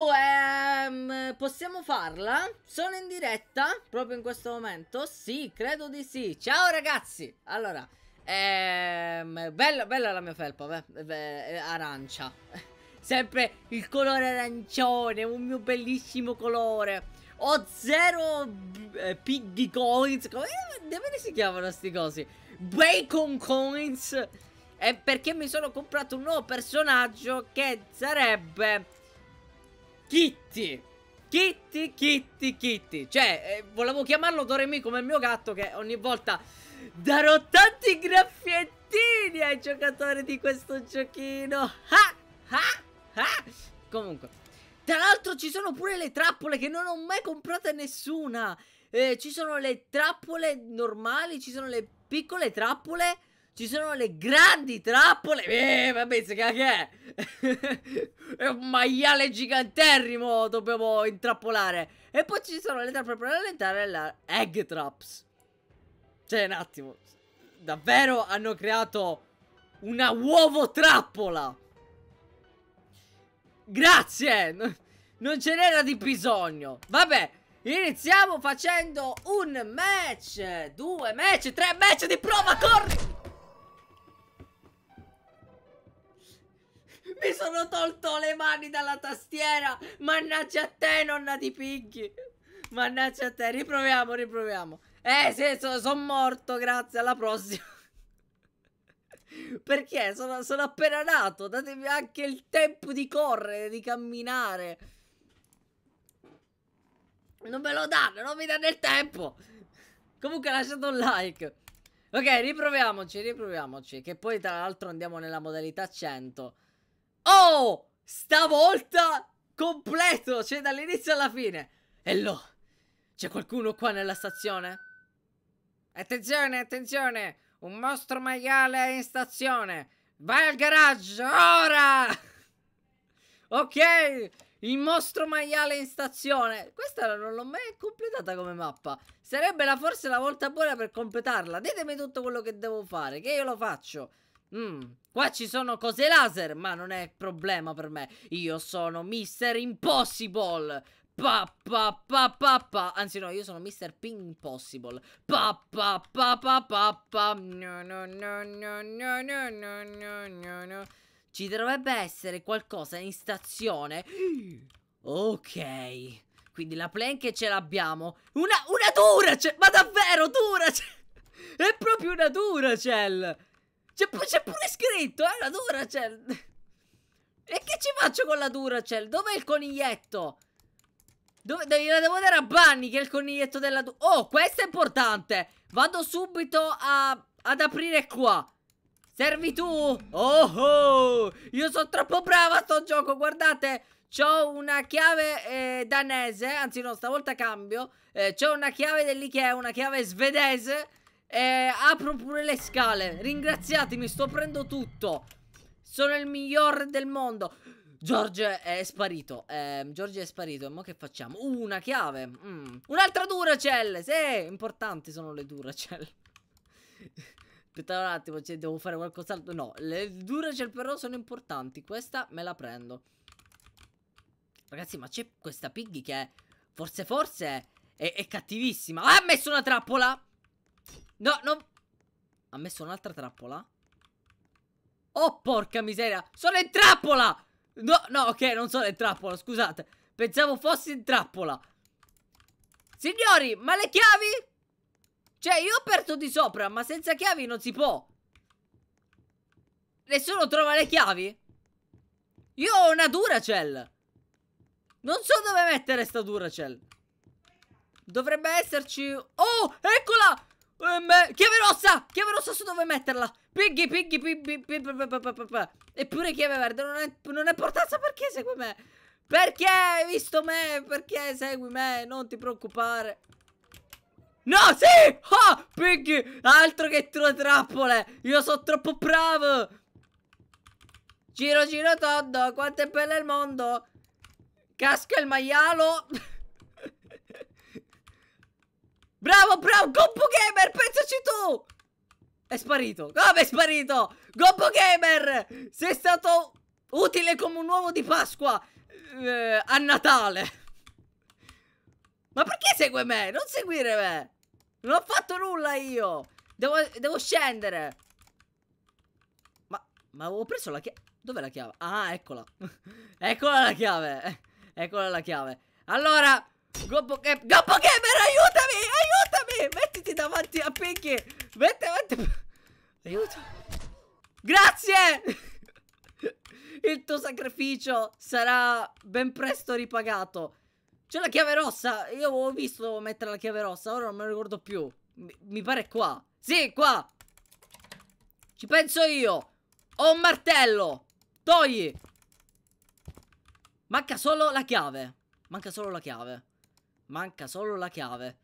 Um, possiamo farla? Sono in diretta proprio in questo momento? Sì, credo di sì. Ciao ragazzi! Allora, ehm, bella, bella la mia felpa, beh, beh, eh, arancia. Sempre il colore arancione, un mio bellissimo colore. Ho zero eh, piggy coins. Eh, come eh, si chiamano sti cosi? Bacon coins. E perché mi sono comprato un nuovo personaggio che sarebbe Kitty! Kitty, Kitty, Kitty. Cioè, eh, volevo chiamarlo Doremi come il mio gatto che ogni volta darò tanti graffiettini ai giocatori di questo giochino. Ha, ha, ha. Comunque, tra l'altro ci sono pure le trappole che non ho mai comprate nessuna. Eh, ci sono le trappole normali, ci sono le piccole trappole ci sono le grandi trappole. Eh, vabbè, se che è. è un maiale giganterrimo. Dobbiamo intrappolare. E poi ci sono le trappole per rallentare la egg traps. Cioè, un attimo. Davvero hanno creato una uovo trappola. Grazie. Non ce n'era di bisogno. Vabbè. Iniziamo facendo un match, due match, tre match di prova, corri! Mi sono tolto le mani dalla tastiera. Mannaggia a te, nonna di piggy. Mannaggia a te. Riproviamo, riproviamo. Eh, sì, sono son morto. Grazie, alla prossima. Perché sono, sono appena nato. Datemi anche il tempo di correre, di camminare. Non me lo danno, non mi danno il tempo. Comunque lasciate un like. Ok, riproviamoci, riproviamoci. Che poi tra l'altro andiamo nella modalità 100. Oh, stavolta completo, cioè dall'inizio alla fine. E lo, c'è qualcuno qua nella stazione? Attenzione, attenzione, un mostro maiale è in stazione. Vai al garage, ora! ok, il mostro maiale in stazione. Questa non l'ho mai completata come mappa. Sarebbe la, forse la volta buona per completarla. Ditemi tutto quello che devo fare, che io lo faccio. Mm. Qua ci sono cose laser, ma non è problema per me. Io sono Mr. Impossible. Pa, pa, pa, pa, pa. Anzi no, io sono Mr. Ping Impossible. Pa, pa, pa, pa, pa, pa. No, no, no, no, no, no, no, no, no, no. Ci dovrebbe essere qualcosa in stazione. Ok. Quindi la plank ce l'abbiamo. Una, una Duracell! Ma davvero Duracell! È proprio una Duracell! C'è, pure scritto, eh, la Duracell. Cioè. E che ci faccio con la Duracell? Cioè? Dov'è il coniglietto? Dove, la devo dare a Bunny che è il coniglietto della Duracell. Oh, questo è importante. Vado subito a, ad aprire qua. Servi tu? Oh, oh, io sono troppo brava a sto gioco, guardate. C'ho una chiave eh, danese, anzi no, stavolta cambio. Eh, C'ho una chiave dell'Ikea, una chiave svedese eh, apro pure le scale. Ringraziatemi, sto prendo tutto. Sono il migliore del mondo. George è sparito. Eh, George è sparito. E mo che facciamo? Uh, una chiave. Mm. Un'altra Duracell. Sì, importanti sono le Duracell. Aspetta un attimo, cioè, devo fare qualcos'altro. No, le Duracell però sono importanti. Questa me la prendo. Ragazzi, ma c'è questa Piggy che forse forse è, è cattivissima. Ah, ha messo una trappola! No, no. Ha messo un'altra trappola? Oh, porca miseria. Sono in trappola! No, no, ok, non sono in trappola, scusate. Pensavo fossi in trappola. Signori, ma le chiavi? Cioè, io ho aperto di sopra, ma senza chiavi non si può. Nessuno trova le chiavi? Io ho una Duracell. Non so dove mettere sta Duracell. Dovrebbe esserci... Oh, eccola! Um, chiave rossa! Chiave rossa su dove metterla! Piggy, piggy, piggy, piggy, Eppure chiave verde non è, non è portata perché segui me? Perché hai visto me? Perché segui me? Non ti preoccupare. No, sì! Ah, Piggy! Altro che tue trappole! Io sono troppo bravo! Giro, giro, tondo! Quanto è bello il mondo! Casca il maialo! Bravo, bravo, Goppo Gamer, pensaci tu! È sparito. Come è sparito? Goppo Gamer, sei stato utile come un uovo di Pasqua eh, a Natale. Ma perché segue me? Non seguire me. Non ho fatto nulla io. Devo, devo scendere. Ma, ma avevo preso la chiave. Dov'è la chiave? Ah, eccola. eccola la chiave. Eccola la chiave. Allora, Gobbo Gamer, aiutami, aiutami! Mettiti davanti a Pinky! Metti davanti... Aiuto! Grazie! Il tuo sacrificio sarà ben presto ripagato. C'è la chiave rossa. Io avevo visto mettere la chiave rossa. Ora non me lo ricordo più. mi pare qua. Sì, qua. Ci penso io. Ho un martello. Togli. Manca solo la chiave. Manca solo la chiave. Manca solo la chiave.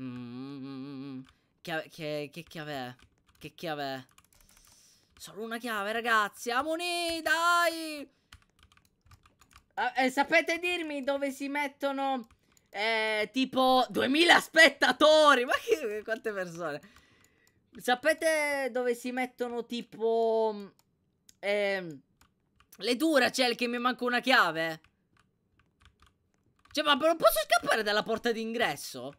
Mm, chiave che, che chiave è? Che chiave è? Solo una chiave, ragazzi. Amoni, dai! Ah, eh, sapete dirmi dove si mettono eh, tipo 2000 spettatori? Ma che, quante persone? Sapete dove si mettono tipo... Eh, le Duracell che mi manca una chiave? Cioè, ma non posso scappare dalla porta d'ingresso?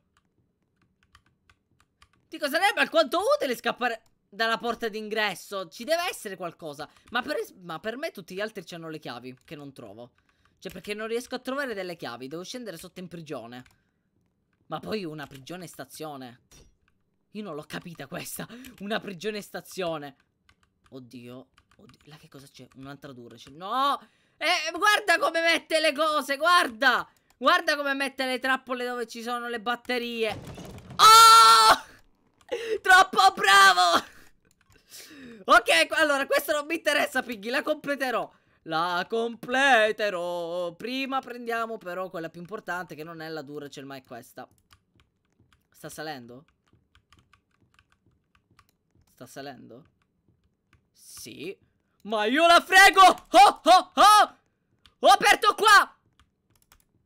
Dico, sarebbe alquanto utile scappare dalla porta d'ingresso. Ci deve essere qualcosa. Ma per, ma per me tutti gli altri hanno le chiavi, che non trovo. Cioè, perché non riesco a trovare delle chiavi. Devo scendere sotto in prigione. Ma poi una prigione stazione. Io non l'ho capita questa. Una prigione stazione. Oddio. Oddio. Là che cosa c'è? Un'altra dura. No! Eh, guarda come mette le cose, guarda! Guarda come mette le trappole dove ci sono le batterie. Oh! Troppo bravo! Ok, allora, questo non mi interessa, Piggy, la completerò. La completerò. Prima prendiamo però quella più importante che non è la Duracell, cioè, ma è questa. Sta salendo? Sta salendo? Sì. Ma io la frego! Oh, oh, oh! Ho aperto qua!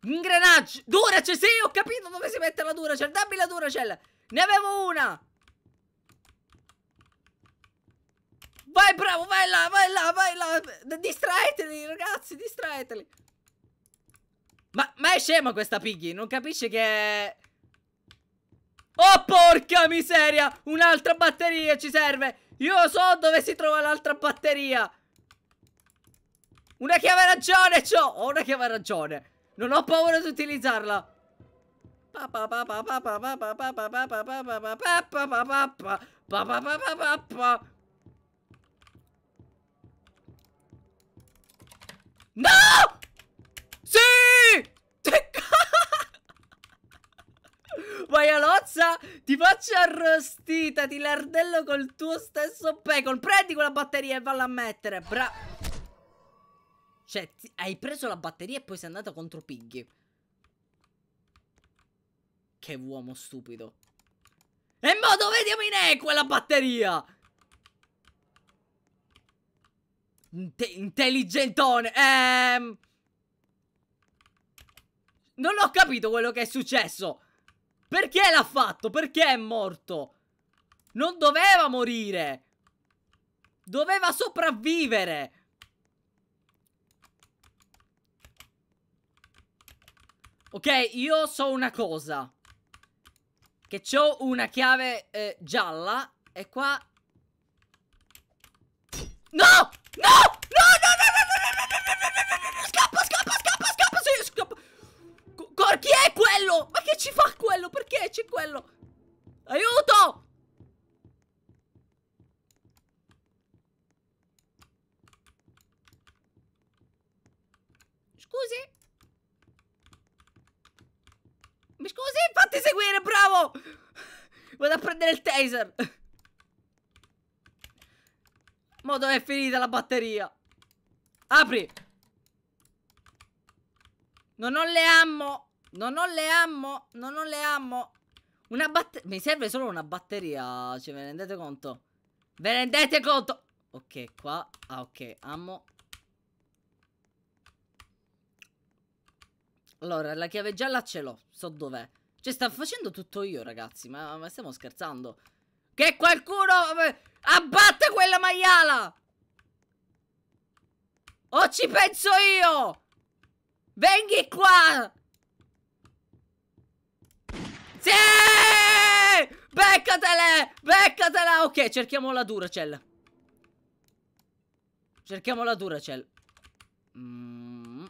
Ingranaggi. Duracell, sì, ho capito dove si mette la Duracell. Dammi la Duracell. Ne avevo una. Vai, bravo, vai là, vai là, vai là. Distraeteli, ragazzi, distraeteli. Ma, ma è scema questa Piggy. Non capisce che... Oh, porca miseria. Un'altra batteria ci serve. Io so dove si trova l'altra batteria. Una chiave ragione, c'ho. Ho una chiave ragione. Non ho paura di utilizzarla. No! Sì! Maialozza, ti faccio arrostita, ti lardello col tuo stesso bacon. Prendi quella batteria e valla a mettere. Bravo. Cioè, hai preso la batteria e poi sei andato contro Piggy. Che uomo stupido. E mo dove in è quella batteria? Inte intelligentone. Ehm... Non ho capito quello che è successo. Perché l'ha fatto? Perché è morto? Non doveva morire. Doveva sopravvivere. Ok, io so una cosa. Che c'ho una chiave eh, gialla. E qua... No! No! No! No! No! No! No! No! No! no, no, no, no, no, no, no, Scappa! Scappa! Scappa! Scappa! Sì, scappa! Cor chi è quello? Ma che ci fa quello? Perché c'è quello? Aiuto! Vado a prendere il taser. Ma dove è finita la batteria? Apri. Non ho le ammo. Non ho le ammo. Non ho le ammo. Una batteria. Mi serve solo una batteria. Cioè, ve ne rendete conto? Ve ne rendete conto? Ok, qua. Ah, ok. Ammo. Allora, la chiave gialla ce l'ho. So dov'è. Cioè, sta facendo tutto io, ragazzi. Ma, ma stiamo scherzando. Che qualcuno abbatte quella maiala! O oh, ci penso io! Venghi qua! Sì! Beccatele! Beccatela! Ok, cerchiamo la Duracell. Cerchiamo la Duracell. Mm.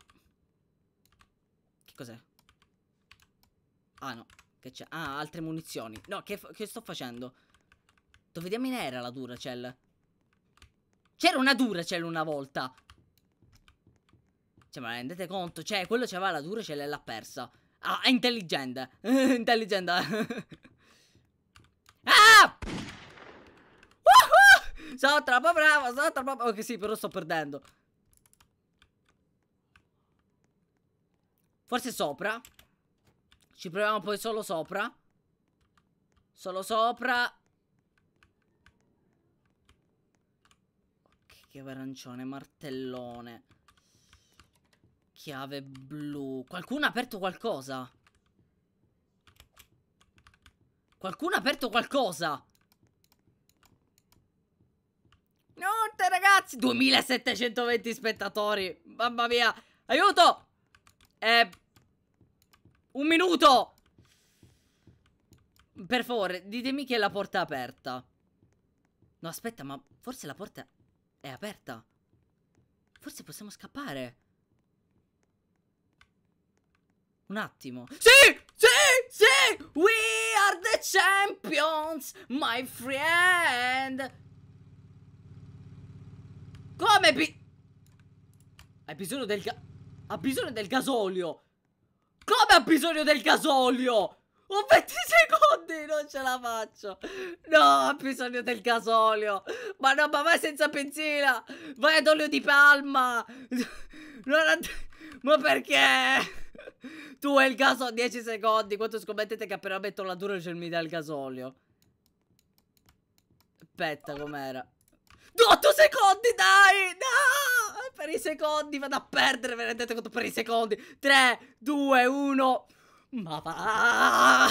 Che cos'è? Ah no, che c'è? Ah, altre munizioni. No, che, che sto facendo? Dove diamine era la Duracell? C'era una Duracell una volta. Cioè, ma rendete conto? Cioè, quello c'aveva la Duracell e l'ha persa. Ah, è intelligente. intelligente. ah! Uh -huh! Sono troppo bravo, sono troppo bravo. Ok, sì, però sto perdendo. Forse sopra. Ci proviamo poi solo sopra. Solo sopra. Chiave arancione, martellone. Chiave blu. Qualcuno ha aperto qualcosa? Qualcuno ha aperto qualcosa? Notte ragazzi 2720 spettatori Mamma mia Aiuto eh, un minuto! Per favore, ditemi che la porta è aperta. No, aspetta, ma forse la porta è aperta. Forse possiamo scappare. Un attimo. Sì! Sì! Sì! We are the champions, my friend! Come? Bi ha bisogno del... Ha bisogno del gasolio! Come ha bisogno del gasolio? Ho 20 secondi, non ce la faccio. No, ha bisogno del gasolio. Ma no, ma vai senza benzina. Vai ad olio di palma. ma perché? Tu e il gasolio, 10 secondi. Quanto scommettete che appena metto la dura c'è cioè, il mi dà il gasolio? Aspetta, com'era? 8 secondi, dai! No! Per i secondi, vado a perdere, ve ne rendete conto? Per i secondi. 3, 2, 1... Ma va!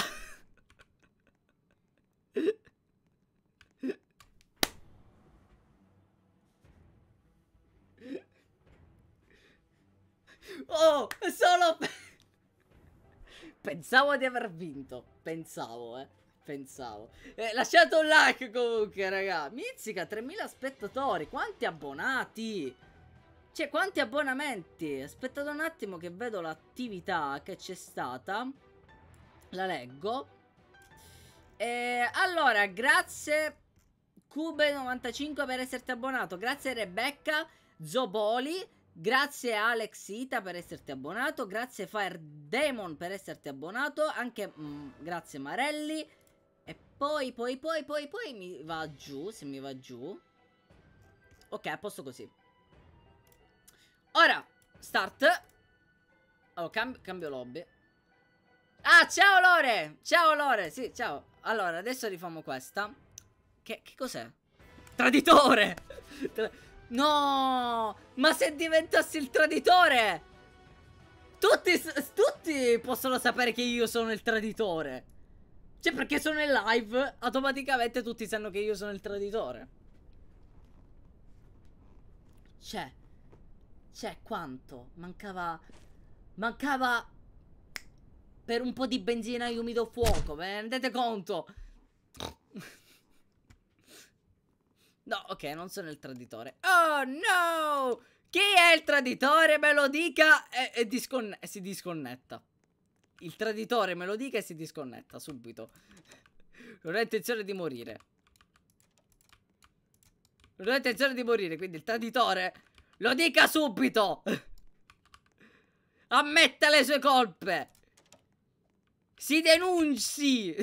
Oh, solo... Pensavo di aver vinto, pensavo, eh pensavo. Eh, lasciate un like comunque, raga. Mizzica, 3000 spettatori. Quanti abbonati? Cioè, quanti abbonamenti? Aspettate un attimo che vedo l'attività che c'è stata. La leggo. Eh, allora, grazie Cube95 per esserti abbonato. Grazie Rebecca Zoboli. Grazie Alex Ita per esserti abbonato, grazie Fire Demon per esserti abbonato, anche mh, mm, grazie Marelli, poi, poi, poi, poi, poi mi va giù, se mi va giù. Ok, a posto così. Ora, start. Allora, oh, cambio, cambio lobby. Ah, ciao Lore! Ciao Lore, sì, ciao. Allora, adesso rifamo questa. Che, che cos'è? Traditore! Tra no! Ma se diventassi il traditore! Tutti, tutti possono sapere che io sono il traditore. Cioè, perché sono in live, automaticamente tutti sanno che io sono il traditore. Cioè, cioè, quanto? Mancava... Mancava... Per un po' di benzina io mi do fuoco, ve ne rendete conto? no, ok, non sono il traditore. Oh, no! Chi è il traditore? Me lo dica e, e, disconne e si disconnetta il traditore me lo dica e si disconnetta subito. Non ho intenzione di morire. Non ho intenzione di morire, quindi il traditore lo dica subito. Ammetta le sue colpe. Si denunzi.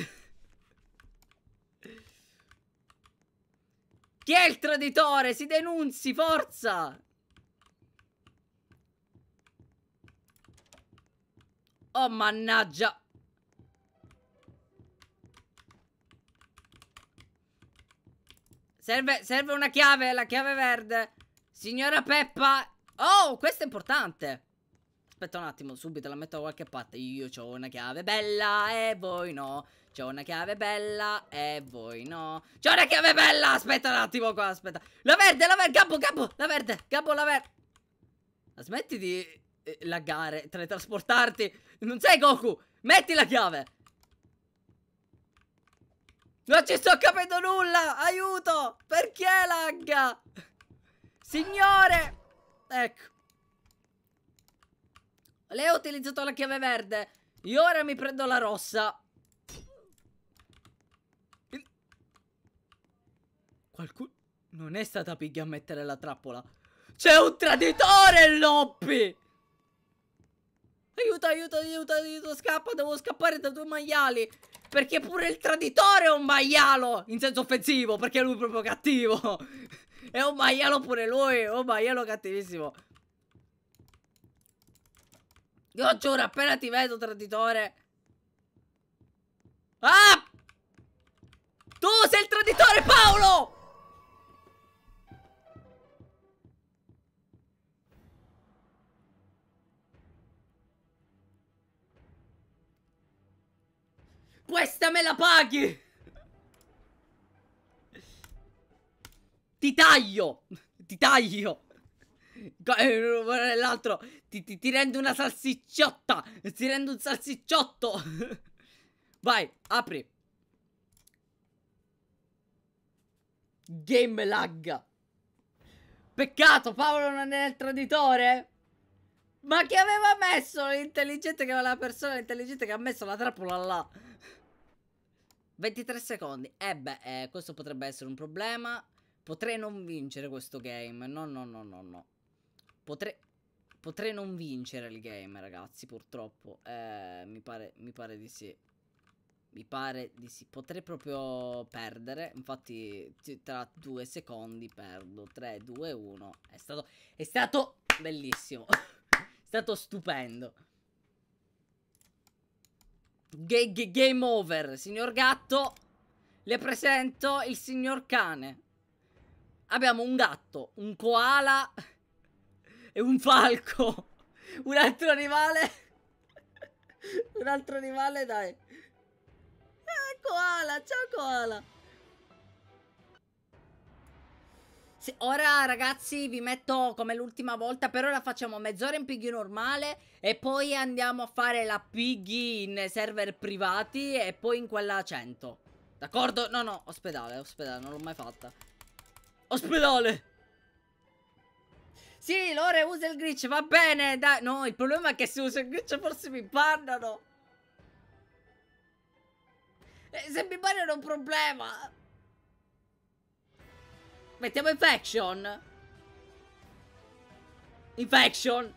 Chi è il traditore? Si denunzi, forza. Oh, mannaggia. Serve, serve una chiave, la chiave verde. Signora Peppa. Oh, questo è importante. Aspetta un attimo, subito la metto da qualche parte. Io ho una chiave bella e voi no. C'ho una chiave bella e voi no. C'ho una chiave bella! Aspetta un attimo qua, aspetta. La verde, la verde, Gabbo, Gabbo, la verde, Gabbo, la verde. Smetti di... Eh, laggare, teletrasportarti. Non sei Goku! Metti la chiave! Non ci sto capendo nulla! Aiuto! Perché lagga? Signore! Ecco. Lei ha utilizzato la chiave verde. Io ora mi prendo la rossa. Qualcuno... Non è stata piglia a mettere la trappola. C'è un traditore, Loppi! Aiuto, aiuto, aiuto, aiuto, scappa, devo scappare da due maiali. Perché pure il traditore è un maialo, in senso offensivo, perché lui è proprio cattivo. è un maialo pure lui, è un maialo cattivissimo. Io giuro, appena ti vedo, traditore. Ah! Tu sei il traditore, Paolo! Questa me la paghi! Ti taglio! Ti taglio! Eh, l'altro ti, ti, ti rendo una salsicciotta! Ti rendo un salsicciotto! Vai, apri! Game lag. Peccato, Paolo non è il traditore. Ma chi aveva messo l'intelligente che aveva la persona intelligente che ha messo la trappola là? 23 secondi. Eh beh, eh, questo potrebbe essere un problema. Potrei non vincere questo game. No, no, no, no, no. Potrei... Potrei non vincere il game, ragazzi, purtroppo. Eh, mi pare, mi pare di sì. Mi pare di sì. Potrei proprio perdere. Infatti, tra due secondi perdo. 3, 2, 1. È stato... È stato bellissimo. è stato stupendo. G -g game over, signor gatto. Le presento il signor cane. Abbiamo un gatto, un koala e un falco. Un altro animale. un altro animale, dai. Eh, koala, ciao koala. Sì, ora ragazzi vi metto come l'ultima volta, per ora facciamo mezz'ora in piggy normale e poi andiamo a fare la piggy in server privati e poi in quella 100. D'accordo? No, no, ospedale, ospedale, non l'ho mai fatta. Ospedale! Sì, Lore usa il glitch, va bene, dai. No, il problema è che se uso il glitch forse mi bannano. Eh, se mi bannano è un problema. Mettiamo infection. Infection.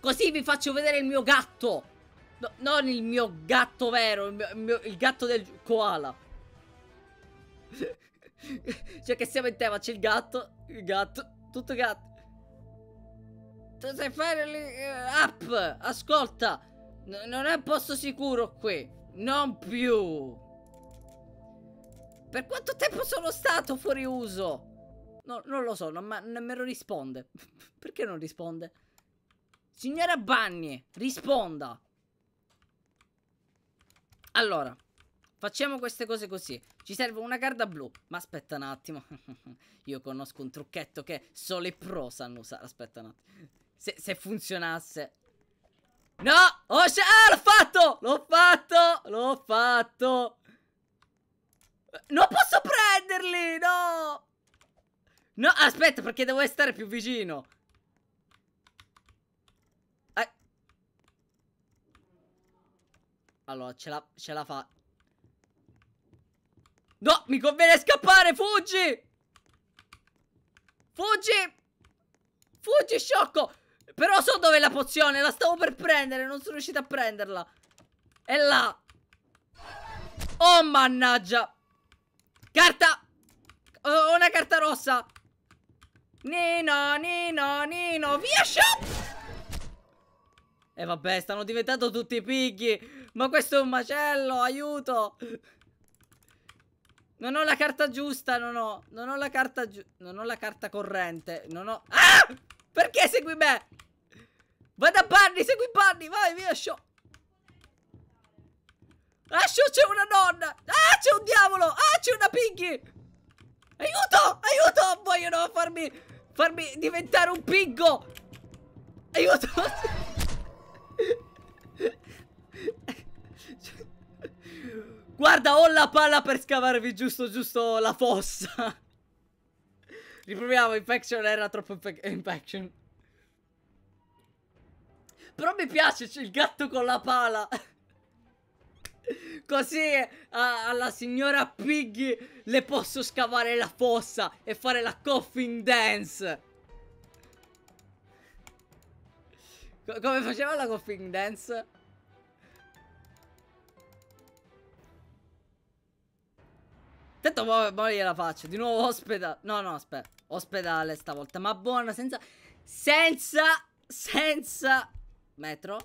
Così vi faccio vedere il mio gatto. No, non il mio gatto vero, il, mio, il, mio, il gatto del koala. cioè che siamo in tema, c'è il gatto, il gatto, tutto gatto. Tu sai fare up. Eh, ascolta. N non è un posto sicuro qui. Non più. Per quanto tempo sono stato fuori uso? No, non lo so, non, ma non risponde. Perché non risponde? Signora Bagni, risponda. Allora, facciamo queste cose così. Ci serve una carta blu. Ma aspetta un attimo. Io conosco un trucchetto che solo i pro sanno usare. Aspetta un attimo. Se, se funzionasse. No! Oh, ah, l'ho fatto! L'ho fatto! L'ho fatto! Eh, non posso prenderli! No! No, aspetta, perché devo stare più vicino. Eh. Allora, ce la, ce la fa. No, mi conviene scappare, fuggi! Fuggi! Fuggi, sciocco! Però so dove è la pozione, la stavo per prendere, non sono riuscito a prenderla. È là. Oh, mannaggia. Carta! Ho una carta rossa. Nino, Nino, Nino, via shop! E eh vabbè, stanno diventando tutti pigli. Ma questo è un macello, aiuto! Non ho la carta giusta, non ho. Non ho la carta giusta. Non ho la carta corrente. Non ho. Ah! Perché segui me? Vada a Barney, segui Barney, vai, via, shop! Ah, show c'è una nonna. Ah, c'è un diavolo. Ah, c'è una piggy. Aiuto, aiuto, vogliono farmi Farmi diventare un pingo Aiuto Guarda ho la palla per scavarvi giusto giusto la fossa Riproviamo Infection era troppo Infection Però mi piace il gatto con la pala Così a, alla signora Piggy le posso scavare la fossa e fare la coffin dance. Co come faceva la coffin dance? Tanto mo, gliela faccio. Di nuovo ospedale. No, no, aspetta. Ospedale stavolta. Ma buona, senza... Senza... Senza... Metro.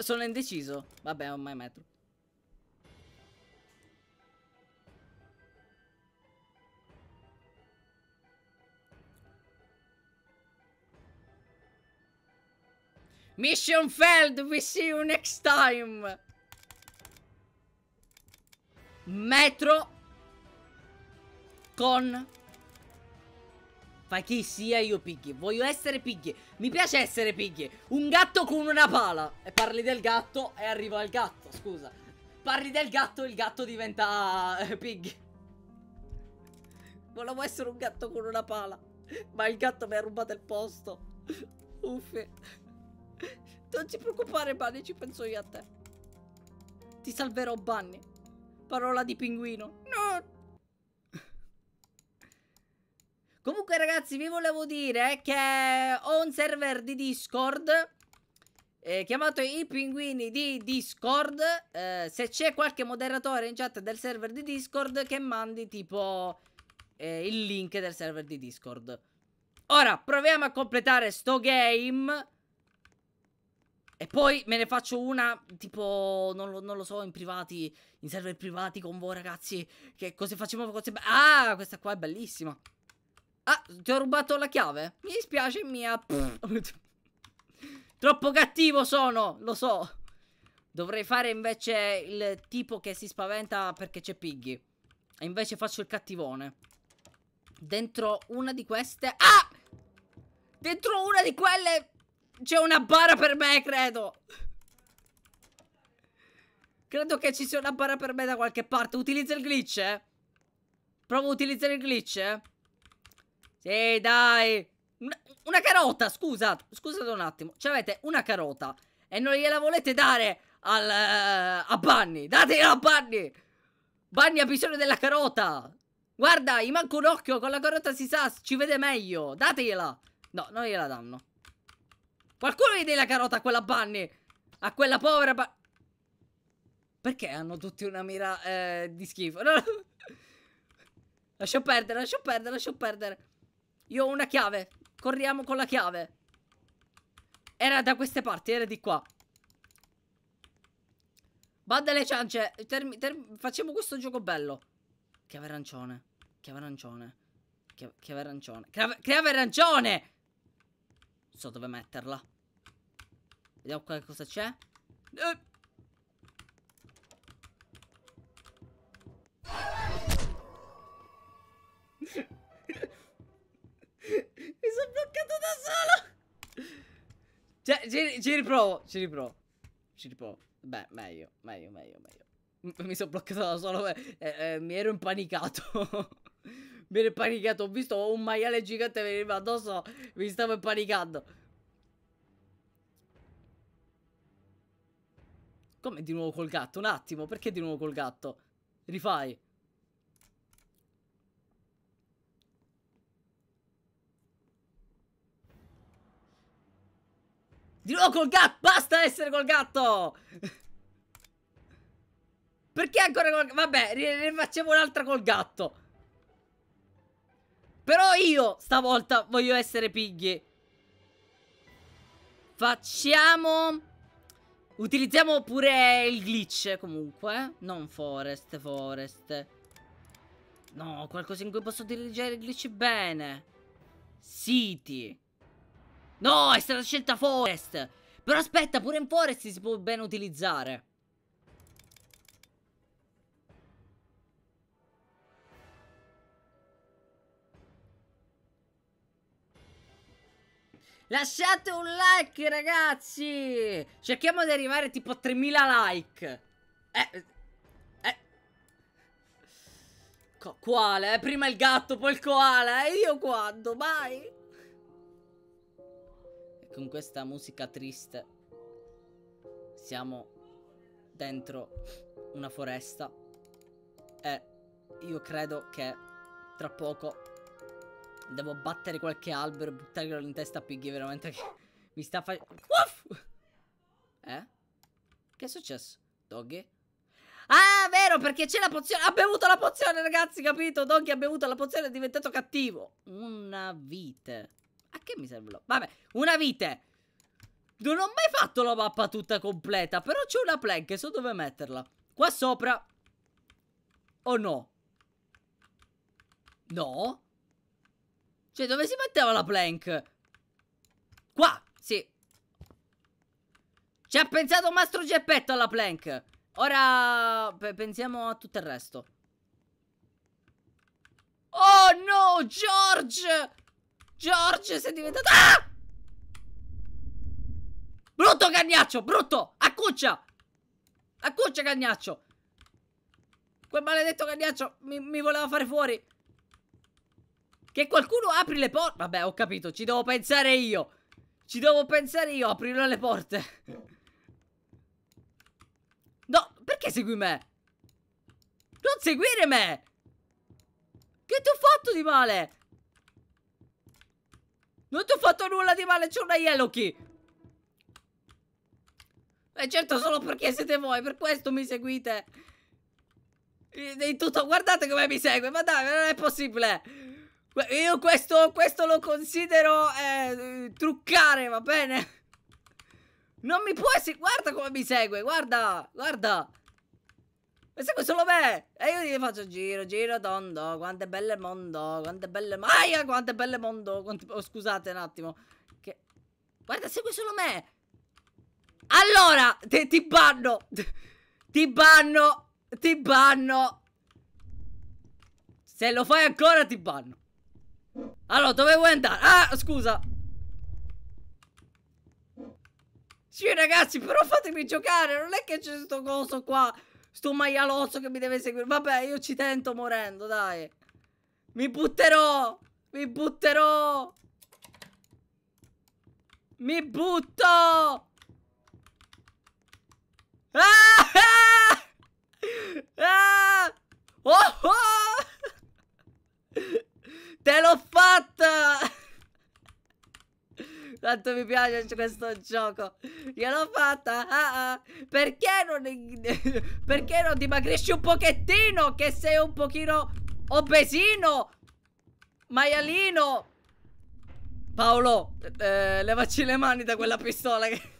Sono indeciso. Vabbè, ormai metro. Mission failed, we see you next time. Metro con Fai chi sia io piggy. Voglio essere piggy. Mi piace essere piggy. Un gatto con una pala. E parli del gatto e arriva il gatto, scusa. Parli del gatto e il gatto diventa eh, piggy. Volevo essere un gatto con una pala. Ma il gatto mi ha rubato il posto. Uffi. Non ti preoccupare, Bunny, ci penso io a te. Ti salverò, Bunny. Parola di pinguino. No, Comunque ragazzi vi volevo dire che ho un server di Discord eh, chiamato i pinguini di Discord. Eh, se c'è qualche moderatore in chat del server di Discord che mandi tipo eh, il link del server di Discord. Ora proviamo a completare sto game. E poi me ne faccio una, tipo, non lo, non lo so, in privati, in server privati con voi ragazzi. Che cosa facciamo? Cose... Ah, questa qua è bellissima. Ah, ti ho rubato la chiave? Mi dispiace, mia... Troppo cattivo sono, lo so. Dovrei fare invece il tipo che si spaventa perché c'è Piggy. E invece faccio il cattivone. Dentro una di queste... Ah! Dentro una di quelle c'è una bara per me, credo. Credo che ci sia una bara per me da qualche parte. Utilizza il glitch, eh? Provo a utilizzare il glitch, eh? Sì, dai. Una, carota, scusa. Scusate un attimo. Ci avete una carota e non gliela volete dare al, uh, a Bunny. Datela a Bunny. Bunny ha bisogno della carota. Guarda, gli manca un occhio. Con la carota si sa, ci vede meglio. Dategliela. No, non gliela danno. Qualcuno gli dà la carota a quella Bunny. A quella povera Bunny. Perché hanno tutti una mira eh, di schifo? No, no. Lascio perdere, lascio perdere, lascio perdere. Io ho una chiave. Corriamo con la chiave. Era da queste parti, era di qua. Bada alle ciance. facciamo questo gioco bello. Chiave arancione. Chiave arancione. Chiave, chiave arancione. Chiave, chiave arancione! So dove metterla. Vediamo qua cosa c'è. Eh. Yeah. Cioè, ci, ci riprovo, ci riprovo. Ci riprovo. Beh, meglio, meglio, meglio, meglio. Mi sono bloccato da solo, eh, eh, mi ero impanicato. mi ero impanicato, ho visto un maiale gigante venirmi addosso, mi stavo impanicando. Come di nuovo col gatto? Un attimo, perché di nuovo col gatto? Rifai. Di nuovo col gatto! Basta essere col gatto! Perché ancora col gatto? Vabbè, ne facciamo un'altra col gatto. Però io stavolta voglio essere pigli. Facciamo... Utilizziamo pure il glitch comunque. Eh? Non forest, forest. No, qualcosa in cui posso dirigere il glitch bene. City. No, è stata scelta Forest. Però aspetta, pure in Forest si può ben utilizzare. Lasciate un like, ragazzi! Cerchiamo di arrivare tipo a 3000 like. Eh... eh. Quale? Prima il gatto, poi il koala. E io quando? Mai? con questa musica triste siamo dentro una foresta e io credo che tra poco devo battere qualche albero e buttarglielo in testa a Piggy veramente che mi sta facendo... Eh? Che è successo? Doggy? Ah, vero, perché c'è la pozione. Ha bevuto la pozione, ragazzi, capito? Doggy ha bevuto la pozione e è diventato cattivo. Una vite. A che mi serve l'op? Vabbè, una vite. Non ho mai fatto la mappa tutta completa, però c'è una plank, so dove metterla. Qua sopra. O oh no? No? Cioè, dove si metteva la plank? Qua, sì. Ci ha pensato Mastro Geppetto alla plank. Ora pensiamo a tutto il resto. Oh no, George! George sei diventato... Ah! Brutto cagnaccio, brutto! Accuccia! Accuccia cagnaccio! Quel maledetto cagnaccio mi, mi voleva fare fuori! Che qualcuno apri le porte... Vabbè, ho capito, ci devo pensare io! Ci devo pensare io, aprirò le porte! No, perché segui me? Non seguire me! Che ti ho fatto di male? Non ti ho fatto nulla di male, c'è una yellow key. E certo solo perché siete voi, per questo mi seguite. In tutto, guardate come mi segue, ma dai, non è possibile. Io questo, questo lo considero eh, truccare, va bene? Non mi può essere... Guarda come mi segue, guarda, guarda. E se segue solo me! E io gli faccio giro, giro tondo, quante belle mondo, quante belle... Maia, quante belle mondo, quante... Oh, scusate un attimo. Che... Guarda, segue solo me! Allora, te, ti banno! Ti banno! Ti banno! Se lo fai ancora ti banno. Allora, dove vuoi andare? Ah, scusa! Sì, ragazzi, però fatemi giocare, non è che c'è questo coso qua Sto maialozzo che mi deve seguire. Vabbè, io ci tento morendo, dai. Mi butterò. Mi butterò. Mi butto. Ah! Ah! Oh! oh! Te l'ho fatta! Quanto mi piace questo gioco. Gliel'ho fatta. Ah, ah. Perché non... Perché non dimagrisci un pochettino? Che sei un pochino obesino. Maialino. Paolo, eh, eh levaci le mani da quella pistola che...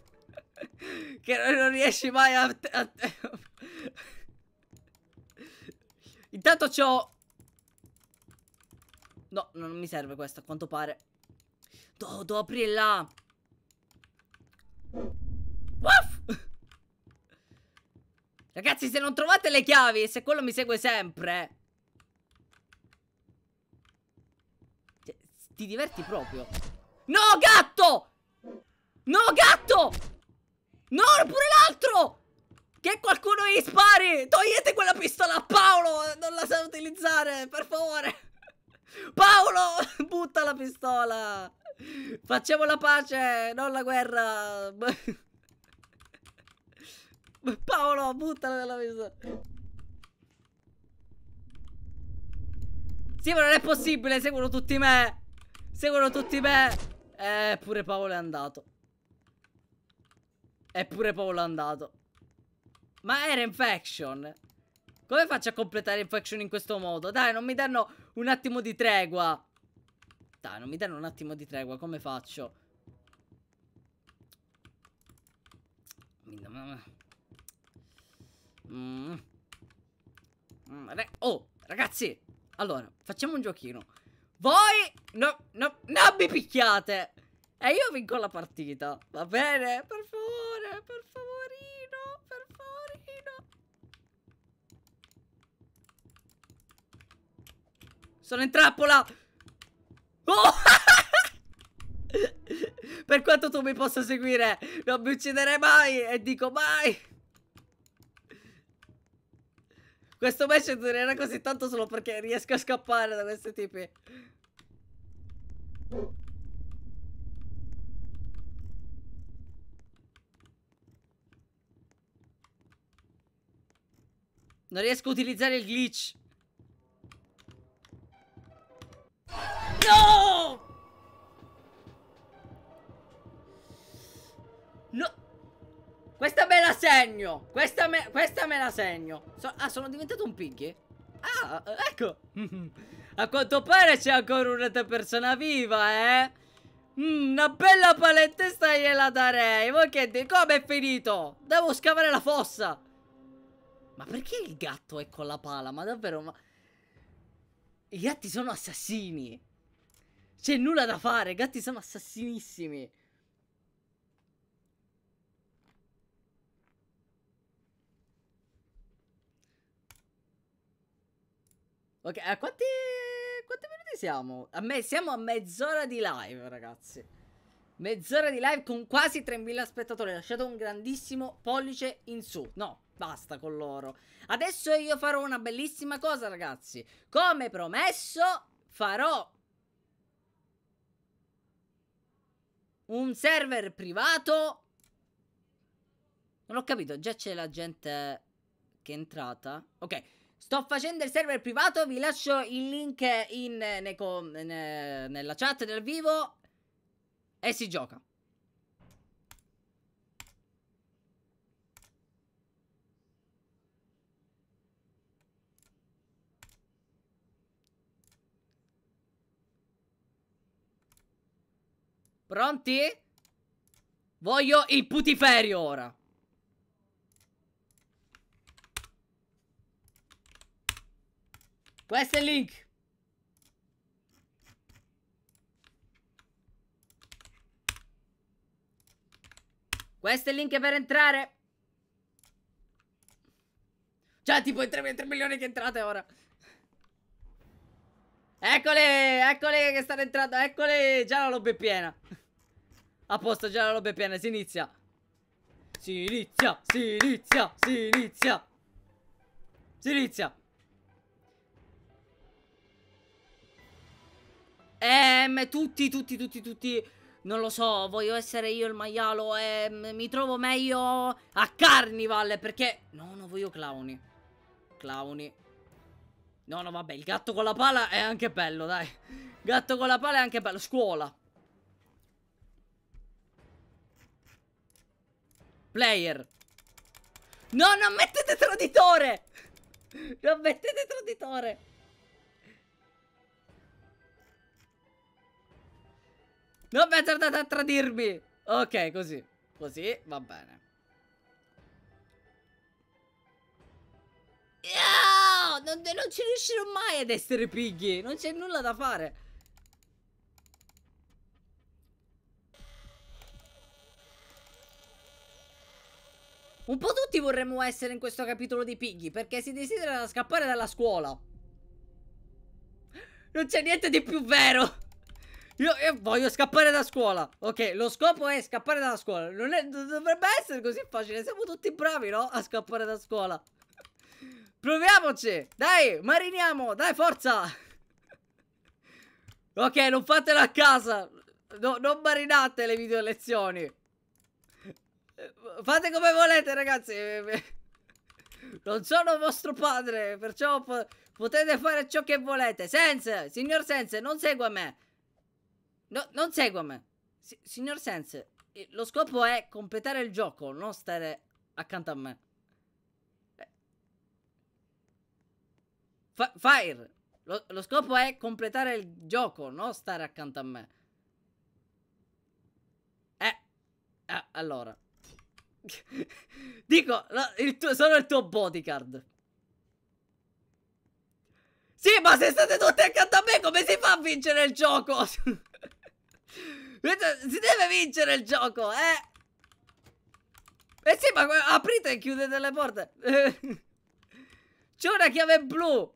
che non riesci mai a... a... Intanto c'ho... No, non mi serve questo, a quanto pare. To, do aprila. Uff! Ragazzi, se non trovate le chiavi, se quello mi segue sempre. Cioè, ti diverti proprio. No, gatto! No, gatto! No, pure l'altro! Che qualcuno gli spari! Togliete quella pistola a Paolo! Non la sa utilizzare, per favore! Paolo, butta la pistola! Facciamo la pace, non la guerra. Paolo, buttala nella mesa. Sì, ma non è possibile, seguono tutti me. Seguono tutti me. Eppure Paolo è andato. Eppure Paolo è andato. Ma era infection. Come faccio a completare infection in questo modo? Dai, non mi danno un attimo di tregua dai, non mi danno un attimo di tregua, come faccio? Mm. mm oh, ragazzi, allora, facciamo un giochino. Voi, no, no, non mi picchiate! E io vinco la partita, va bene? Per favore, per favorino, per favorino. Sono in trappola! per quanto tu mi possa seguire, non mi ucciderei mai e dico mai. Questo match durerà così tanto solo perché riesco a scappare da questi tipi. Non riesco a utilizzare il glitch. No! No! Questa me la segno! Questa me, questa me la segno! So ah, sono diventato un piggy? Ah, ecco! A quanto pare c'è ancora una persona viva, eh! Mm, una bella palettesta gliela darei! Voi che dite? Come è finito? Devo scavare la fossa! Ma perché il gatto è con la pala? Ma davvero, ma... I gatti sono assassini! C'è nulla da fare, gatti sono assassinissimi. Ok, a quanti, quanti minuti siamo? A me, siamo a mezz'ora di live, ragazzi. Mezz'ora di live con quasi 3.000 spettatori. Lasciate un grandissimo pollice in su. No, basta con loro. Adesso io farò una bellissima cosa, ragazzi. Come promesso, farò Un server privato? Non ho capito, già c'è la gente che è entrata. Ok, sto facendo il server privato, vi lascio il link in, eh, ne, ne, nella chat del vivo e si gioca. Pronti? Voglio il putiferio ora. Questo è il link. Questo è il link per entrare. Cioè, tipo 3, 3 milioni di entrate ora. Eccole, eccole che stanno entrando, eccole, già la roba è piena. A posto, già la roba è piena, si inizia. Si inizia, si inizia, si inizia. Si inizia. Ehm, tutti, tutti, tutti, tutti. Non lo so, voglio essere io il maialo. Ehm, mi trovo meglio a Carnival perché... No, non voglio clowni. Clowni. No, no, vabbè, il gatto con la pala è anche bello, dai. Gatto con la pala è anche bello. Scuola. Player. No, non mettete traditore! Non mettete traditore! Non mi azzardate a tradirmi! Ok, così. Così, va bene. Non, non ci riuscirò mai ad essere pighi. Non c'è nulla da fare. Un po' tutti vorremmo essere in questo capitolo di pighi perché si desidera scappare dalla scuola. Non c'è niente di più vero. Io, io, voglio scappare da scuola. Ok, lo scopo è scappare dalla scuola. Non, è, non dovrebbe essere così facile. Siamo tutti bravi, no? A scappare da scuola. Proviamoci! Dai, mariniamo! Dai, forza! ok, non fatelo a casa! No, non marinate le video lezioni! Fate come volete, ragazzi! Non sono vostro padre, perciò potete fare ciò che volete. Sense, signor Sense, non segua me! No, non segua me! Si signor Sense, lo scopo è completare il gioco, non stare accanto a me. F fire. Lo, lo scopo è completare il gioco, non stare accanto a me. Eh. Ah, allora. Dico, no, il tuo, sono il tuo bodyguard. Sì, ma se state tutti accanto a me, come si fa a vincere il gioco? si deve vincere il gioco, eh? Eh sì, ma eh, aprite e chiudete le porte. C'è una chiave blu.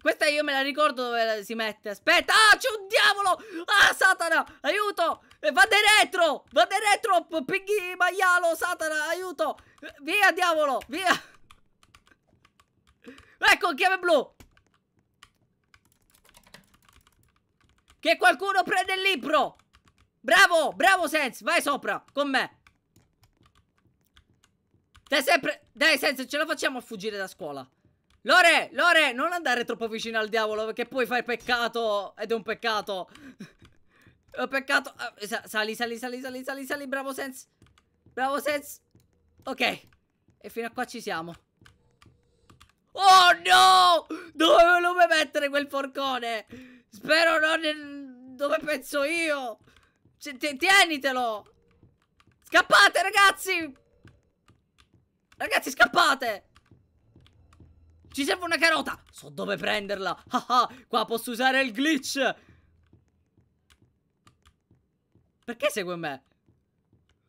Questa io me la ricordo dove si mette. Aspetta, ah, c'è un diavolo! Ah, Satana, aiuto! Eh, va di retro! Va di retro, pighi, maialo, Satana, aiuto! Via, diavolo, via! Ecco, chiave blu! Che qualcuno prende il libro! Bravo, bravo Sense, vai sopra, con me! Dai, sempre... Dai, Sense, ce la facciamo a fuggire da scuola! Lore, Lore, non andare troppo vicino al diavolo perché poi fai peccato ed è un peccato. È un peccato. Ah, sali, sali, sali, sali, sali, sali, bravo Sens. Bravo Sens. Ok. E fino a qua ci siamo. Oh no! Dove volevo mettere quel forcone? Spero non nel... dove penso io. C tienitelo. Scappate ragazzi! Ragazzi scappate! Ci serve una carota! So dove prenderla! Ah, ah qua posso usare il glitch! Perché segue me?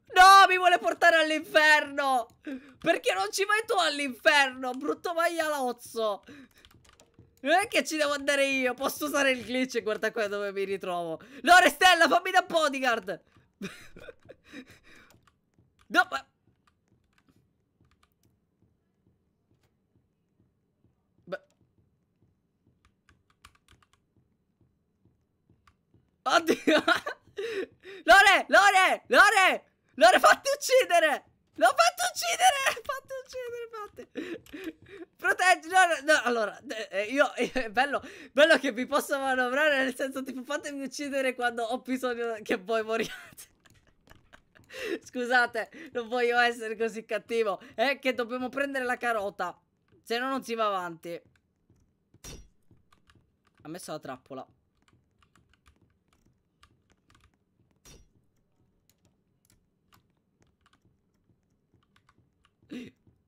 No, mi vuole portare all'inferno! Perché non ci vai tu all'inferno, brutto maialozzo? Non è che ci devo andare io, posso usare il glitch e guarda qua dove mi ritrovo. No, Restella, fammi da bodyguard! no, ma... Oddio. Lore, Lore, Lore. Lore, fatti uccidere. L'ho fatto uccidere! Fatti uccidere, fatti! Proteggi! No, no, allora, eh, io... bello, bello che vi posso manovrare, nel senso, tipo, fatemi uccidere quando ho bisogno che voi moriate. Scusate, non voglio essere così cattivo. È che dobbiamo prendere la carota. Se no non si va avanti. Ha messo la trappola.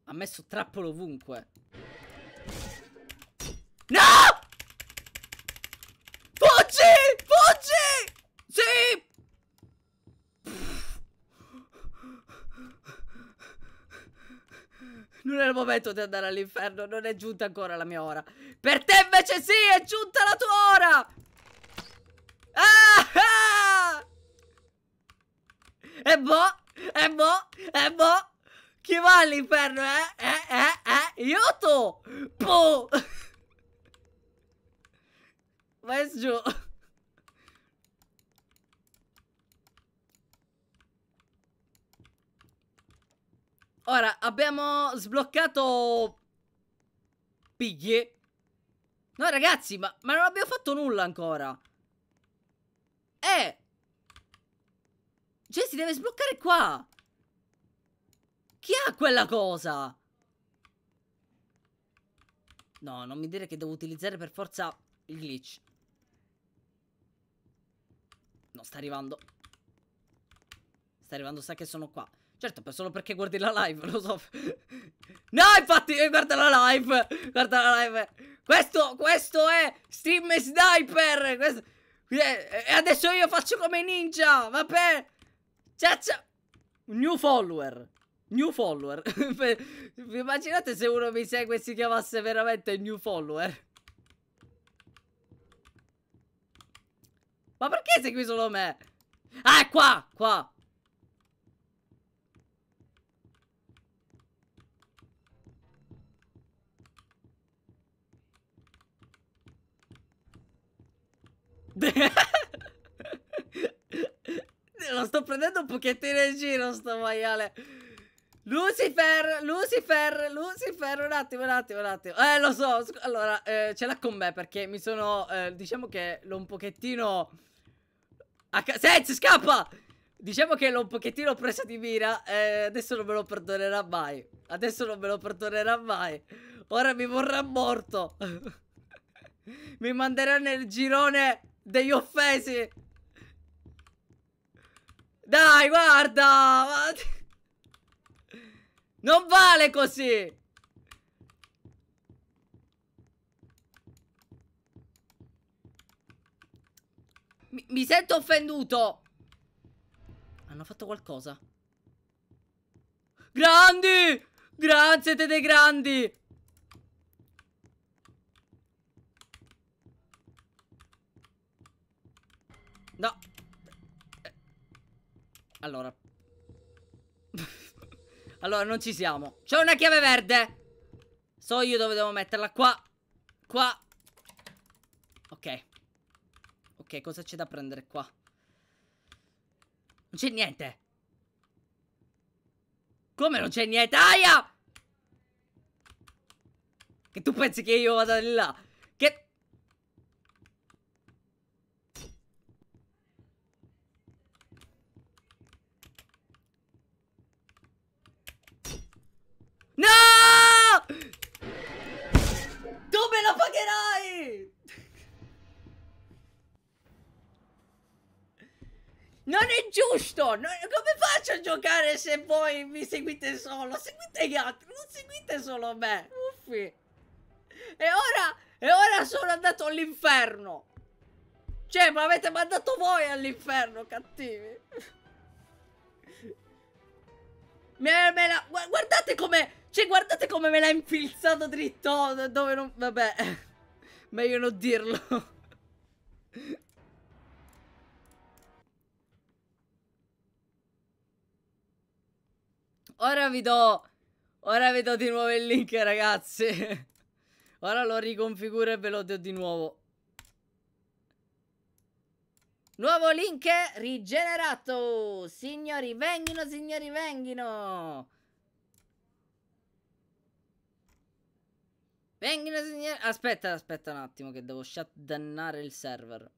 Ha messo trappolo ovunque. No! Fuggi! Fuggi! Sì! Non è il momento di andare all'inferno, non è giunta ancora la mia ora. Per te invece sì, è giunta la tua ora! Ah! ah! E boh, e boh, e boh, chi va all'inferno, eh? Eh, eh, eh? Aiuto! Puh! Vai giù. Ora, abbiamo sbloccato... Piglie. No, ragazzi, ma, ma non abbiamo fatto nulla ancora. Eh! Cioè, si deve sbloccare qua chi ha quella cosa? No, non mi dire che devo utilizzare per forza il glitch. No, sta arrivando. Sta arrivando, sa che sono qua. Certo, solo perché guardi la live, lo so. no, infatti, eh, guarda la live. Guarda la live. Questo, questo è Stream Sniper. Questo... E eh, eh, adesso io faccio come ninja. Vabbè. Ciao, ciao. New follower. New follower. Immaginate se uno mi segue e si chiamasse veramente new follower. Ma perché segui solo me? Ah, è qua! Qua! Lo sto prendendo un pochettino in giro sto maiale Lucifer, Lucifer, Lucifer, un attimo, un attimo, un attimo. Eh, lo so, allora, eh, ce l'ha con me perché mi sono, eh, diciamo che l'ho un pochettino... Senza, scappa! Diciamo che l'ho un pochettino presa di mira eh, adesso non me lo perdonerà mai. Adesso non me lo perdonerà mai. Ora mi vorrà morto. mi manderà nel girone degli offesi. Dai, guarda! Non vale così! Mi, mi sento offenduto! Hanno fatto qualcosa. Grandi! Grazie, siete dei grandi! No. Eh. Allora. Allora, non ci siamo. C'è una chiave verde. So io dove devo metterla. Qua. Qua. Ok. Ok, cosa c'è da prendere qua? Non c'è niente. Come non c'è niente? Aia! Che tu pensi che io vada di là? No! Tu me la pagherai! Non è giusto! Non, come faccio a giocare se voi mi seguite solo? Seguite gli altri, non seguite solo me! Uffi! E ora, e ora sono andato all'inferno! Cioè, ma avete mandato voi all'inferno, cattivi! Me, me la, guardate come cioè, guardate come me l'ha impilzato dritto. Dove non... Vabbè. Meglio non dirlo. Ora vi do... Ora vi do di nuovo il link, ragazzi. Ora lo riconfiguro e ve lo do di nuovo. Nuovo link rigenerato! Signori, venghino, signori, venghino! Vengono a Aspetta, aspetta un attimo che devo shutdownare il server.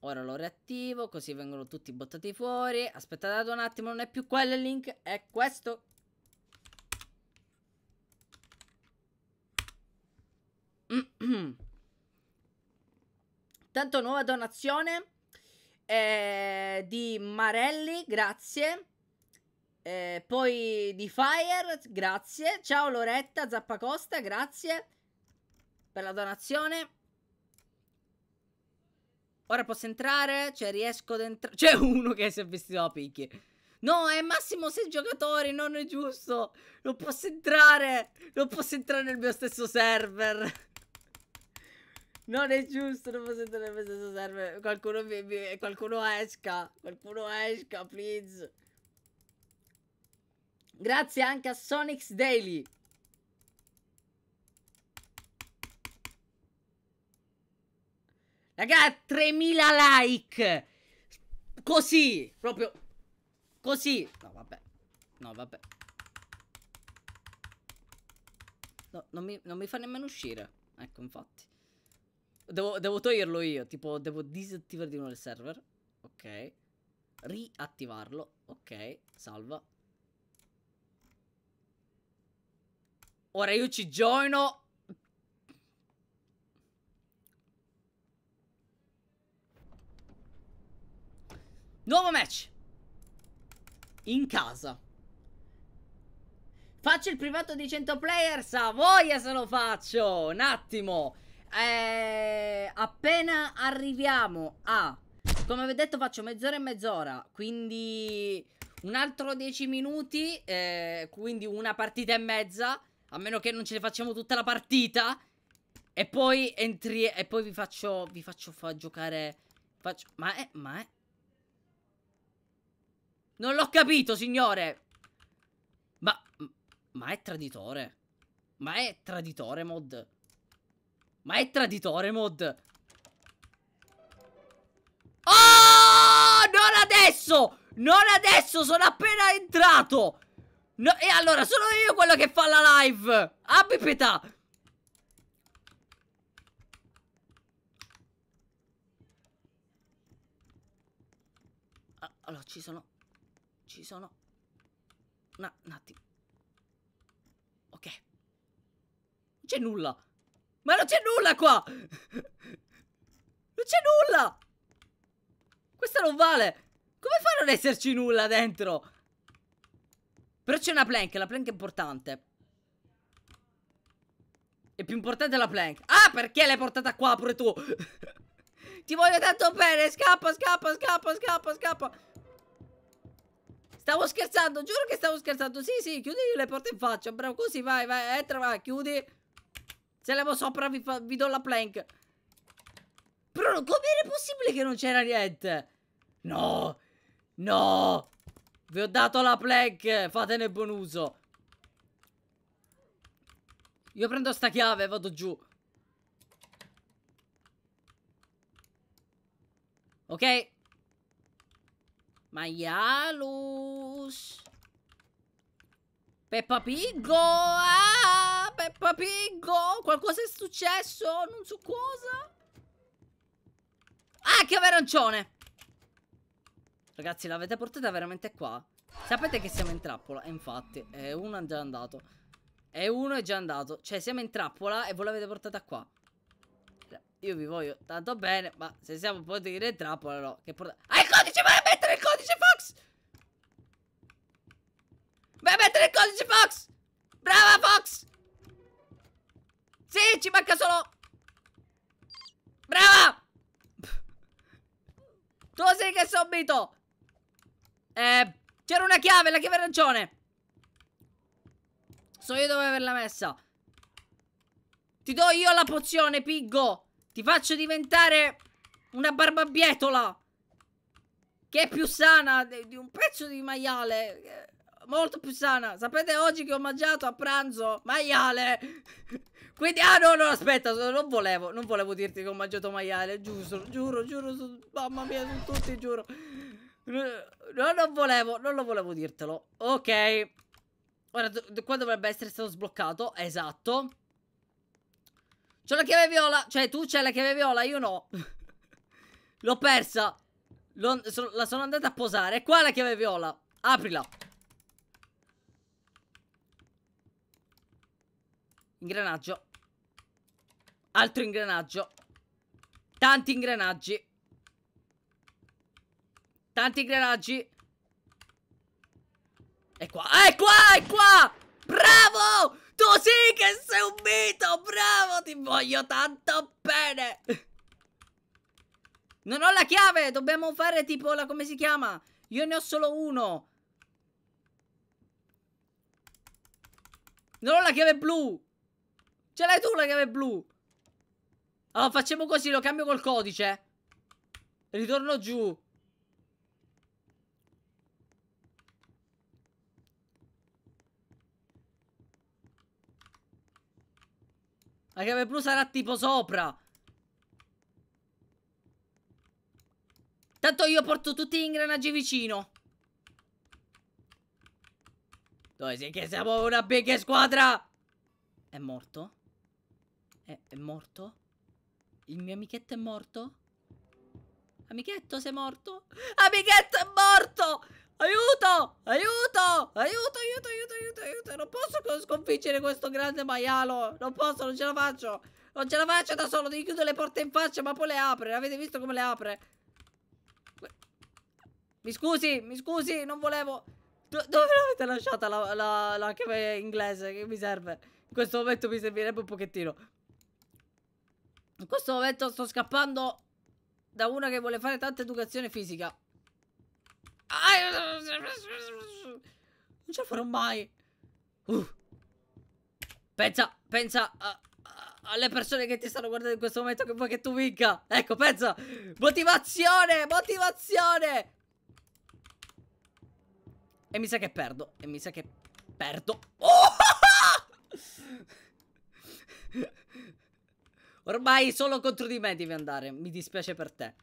Ora lo riattivo, così vengono tutti buttati fuori. Aspettate un attimo, non è più quello il link, è questo. Tanto nuova donazione eh, di Marelli, grazie. Eh, poi di Fire, grazie. Ciao Loretta Zappacosta, grazie per la donazione. Ora posso entrare? Cioè, riesco ad entrare. C'è uno che si è vestito a picchi. No, è massimo 6 giocatori, non è giusto. Non posso entrare. Non posso entrare nel mio stesso server. Non è giusto, non posso entrare nel mio stesso server. Qualcuno, mi, mi, qualcuno esca. Qualcuno esca, please. Grazie anche a Sonics Daily. Raga, 3000 like. Così, proprio così. No, vabbè. No, vabbè. No, non, mi, non mi fa nemmeno uscire. Ecco, infatti. Devo, devo toglierlo io. Tipo, devo disattivare di nuovo il server. Ok. Riattivarlo. Ok, salva. Ora io ci joino. Nuovo match. In casa. Faccio il privato di 100 players? A voglia se lo faccio! Un attimo. Eh, appena arriviamo a... Come vi ho detto faccio mezz'ora e mezz'ora. Quindi un altro 10 minuti. Eh, quindi una partita e mezza. A meno che non ce ne facciamo tutta la partita. E poi entri... E poi vi faccio... Vi faccio fa giocare... Faccio... Ma è... Ma è... Non l'ho capito, signore! Ma... Ma è traditore. Ma è traditore, mod. Ma è traditore, mod. Oh! Non adesso! Non adesso! Sono appena entrato! No, e allora sono io quello che fa la live. Abbi ah, pietà. Ah, allora, ci sono... Ci sono... Na, un attimo. Ok. Non c'è nulla. Ma non c'è nulla qua! non c'è nulla! Questa non vale! Come fa a non esserci nulla dentro? Però c'è una plank, la plank è importante. E più importante è la plank. Ah, perché l'hai portata qua pure tu? Ti voglio tanto bene, scappa, scappa, scappa, scappa, scappa. Stavo scherzando, giuro che stavo scherzando. Sì, sì, chiudi le porte in faccia, bravo, così, vai, vai, entra, vai, chiudi. Se levo sopra vi, vi do la plank. Però com'era possibile che non c'era niente? No, no. Vi ho dato la plague, fatene buon uso. Io prendo sta chiave e vado giù. Ok. Maialus. Peppa Piggo. Oh, ah, Peppa Piggo. Oh, qualcosa è successo? Non so cosa. Ah, chiave arancione. Ragazzi, l'avete portata veramente qua? Sapete che siamo in trappola? E eh, infatti, è eh, uno è già andato. E eh, uno è già andato. Cioè, siamo in trappola e voi l'avete portata qua. Io vi voglio tanto bene, ma se siamo poi dire in trappola, no. Che porta... Ah, il codice! Vai a mettere il codice, Fox! Vai a mettere il codice, Fox! Brava, Fox! Sì, ci manca solo... Brava! Tu sei che sommito! Eh, c'era una chiave, la chiave arancione. So io dove averla messa. Ti do io la pozione, piggo. Ti faccio diventare una barbabietola. Che è più sana di un pezzo di maiale. Molto più sana. Sapete oggi che ho mangiato a pranzo maiale. Quindi, ah no, no, aspetta, non volevo, non volevo dirti che ho mangiato maiale, giusto, giuro, giuro, mamma mia, su tutti, giuro. No, non volevo, non lo volevo dirtelo. Ok. Ora, qua dovrebbe essere stato sbloccato. Esatto. C'ho la chiave viola. Cioè, tu c'hai la chiave viola, io no. L'ho persa. So, la sono andata a posare. E qua la chiave viola. Aprila. Ingranaggio. Altro ingranaggio. Tanti ingranaggi. Tanti ingranaggi. E qua, e qua, e qua! Bravo! Tu sì che sei un mito, bravo! Ti voglio tanto bene! Non ho la chiave, dobbiamo fare tipo la... come si chiama? Io ne ho solo uno. Non ho la chiave blu. Ce l'hai tu la chiave blu. Allora oh, facciamo così, lo cambio col codice. Ritorno giù. La chiave blu sarà tipo sopra. Tanto io porto tutti gli ingranaggi vicino. Dove sì che siamo una big squadra? È morto? È, è morto? Il mio amichetto è morto? Amichetto sei morto? Amichetto è morto! Aiuto! Aiuto! Aiuto, aiuto, aiuto, aiuto, aiuto! Non posso sconfiggere questo grande maialo! Non posso, non ce la faccio! Non ce la faccio da solo, devi chiudere le porte in faccia, ma poi le apre. Avete visto come le apre? Mi scusi, mi scusi, non volevo... Do dove l'avete lasciata la, la, la chiave inglese che mi serve? In questo momento mi servirebbe un pochettino. In questo momento sto scappando da una che vuole fare tanta educazione fisica. Non ce la farò mai. Uh. Pensa, pensa a, a, alle persone che ti stanno guardando in questo momento che vuoi che tu vinca. Ecco, pensa. Motivazione, motivazione. E mi sa che perdo. E mi sa che perdo. Oh! Ormai solo contro di me devi andare. Mi dispiace per te.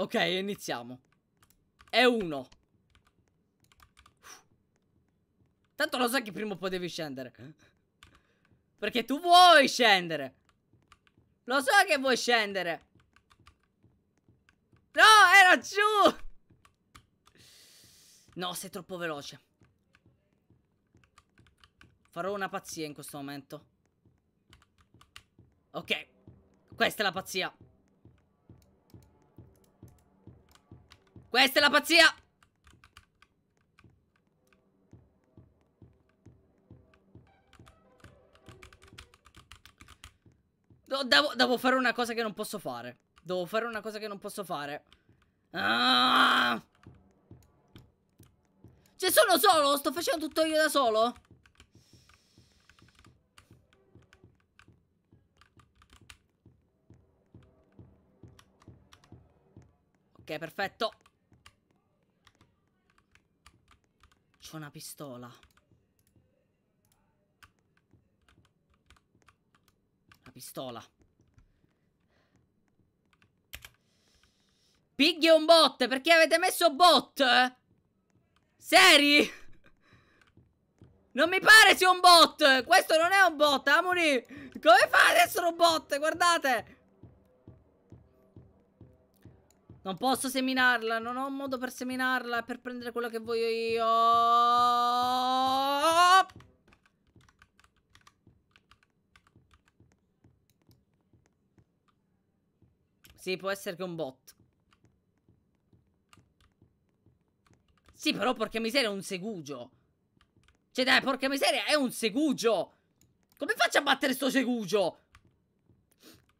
Ok, iniziamo. È uno. Tanto lo so che prima o poi devi scendere. Perché tu vuoi scendere. Lo so che vuoi scendere. No, era giù. No, sei troppo veloce. Farò una pazzia in questo momento. Ok. Questa è la pazzia. Questa è la pazzia! Devo, devo, fare una cosa che non posso fare. Devo fare una cosa che non posso fare. Ah! Cioè, sono solo? Sto facendo tutto io da solo? Ok, perfetto. C'ho una pistola. La pistola. Piggy è un bot, perché avete messo bot? Seri? Non mi pare sia un bot! Questo non è un bot, Amuni! Come fa ad essere un bot? Guardate! Non posso seminarla, non ho un modo per seminarla, per prendere quello che voglio io. Sì, può essere che un bot. Sì, però porca miseria è un segugio. Cioè dai, porca miseria è un segugio. Come faccio a battere sto segugio?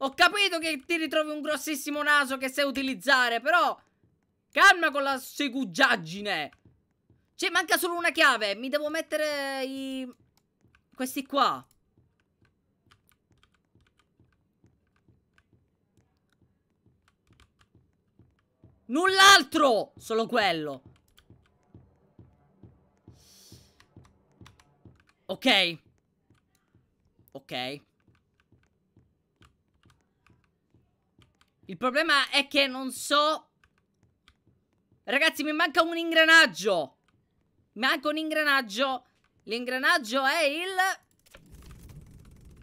Ho capito che ti ritrovi un grossissimo naso che sai utilizzare, però... Calma con la segugiaggine! Cioè, manca solo una chiave. Mi devo mettere i... Questi qua. Null'altro! Solo quello. Ok. Ok. Il problema è che non so... Ragazzi, mi manca un ingranaggio! Mi manca un ingranaggio! L'ingranaggio è il...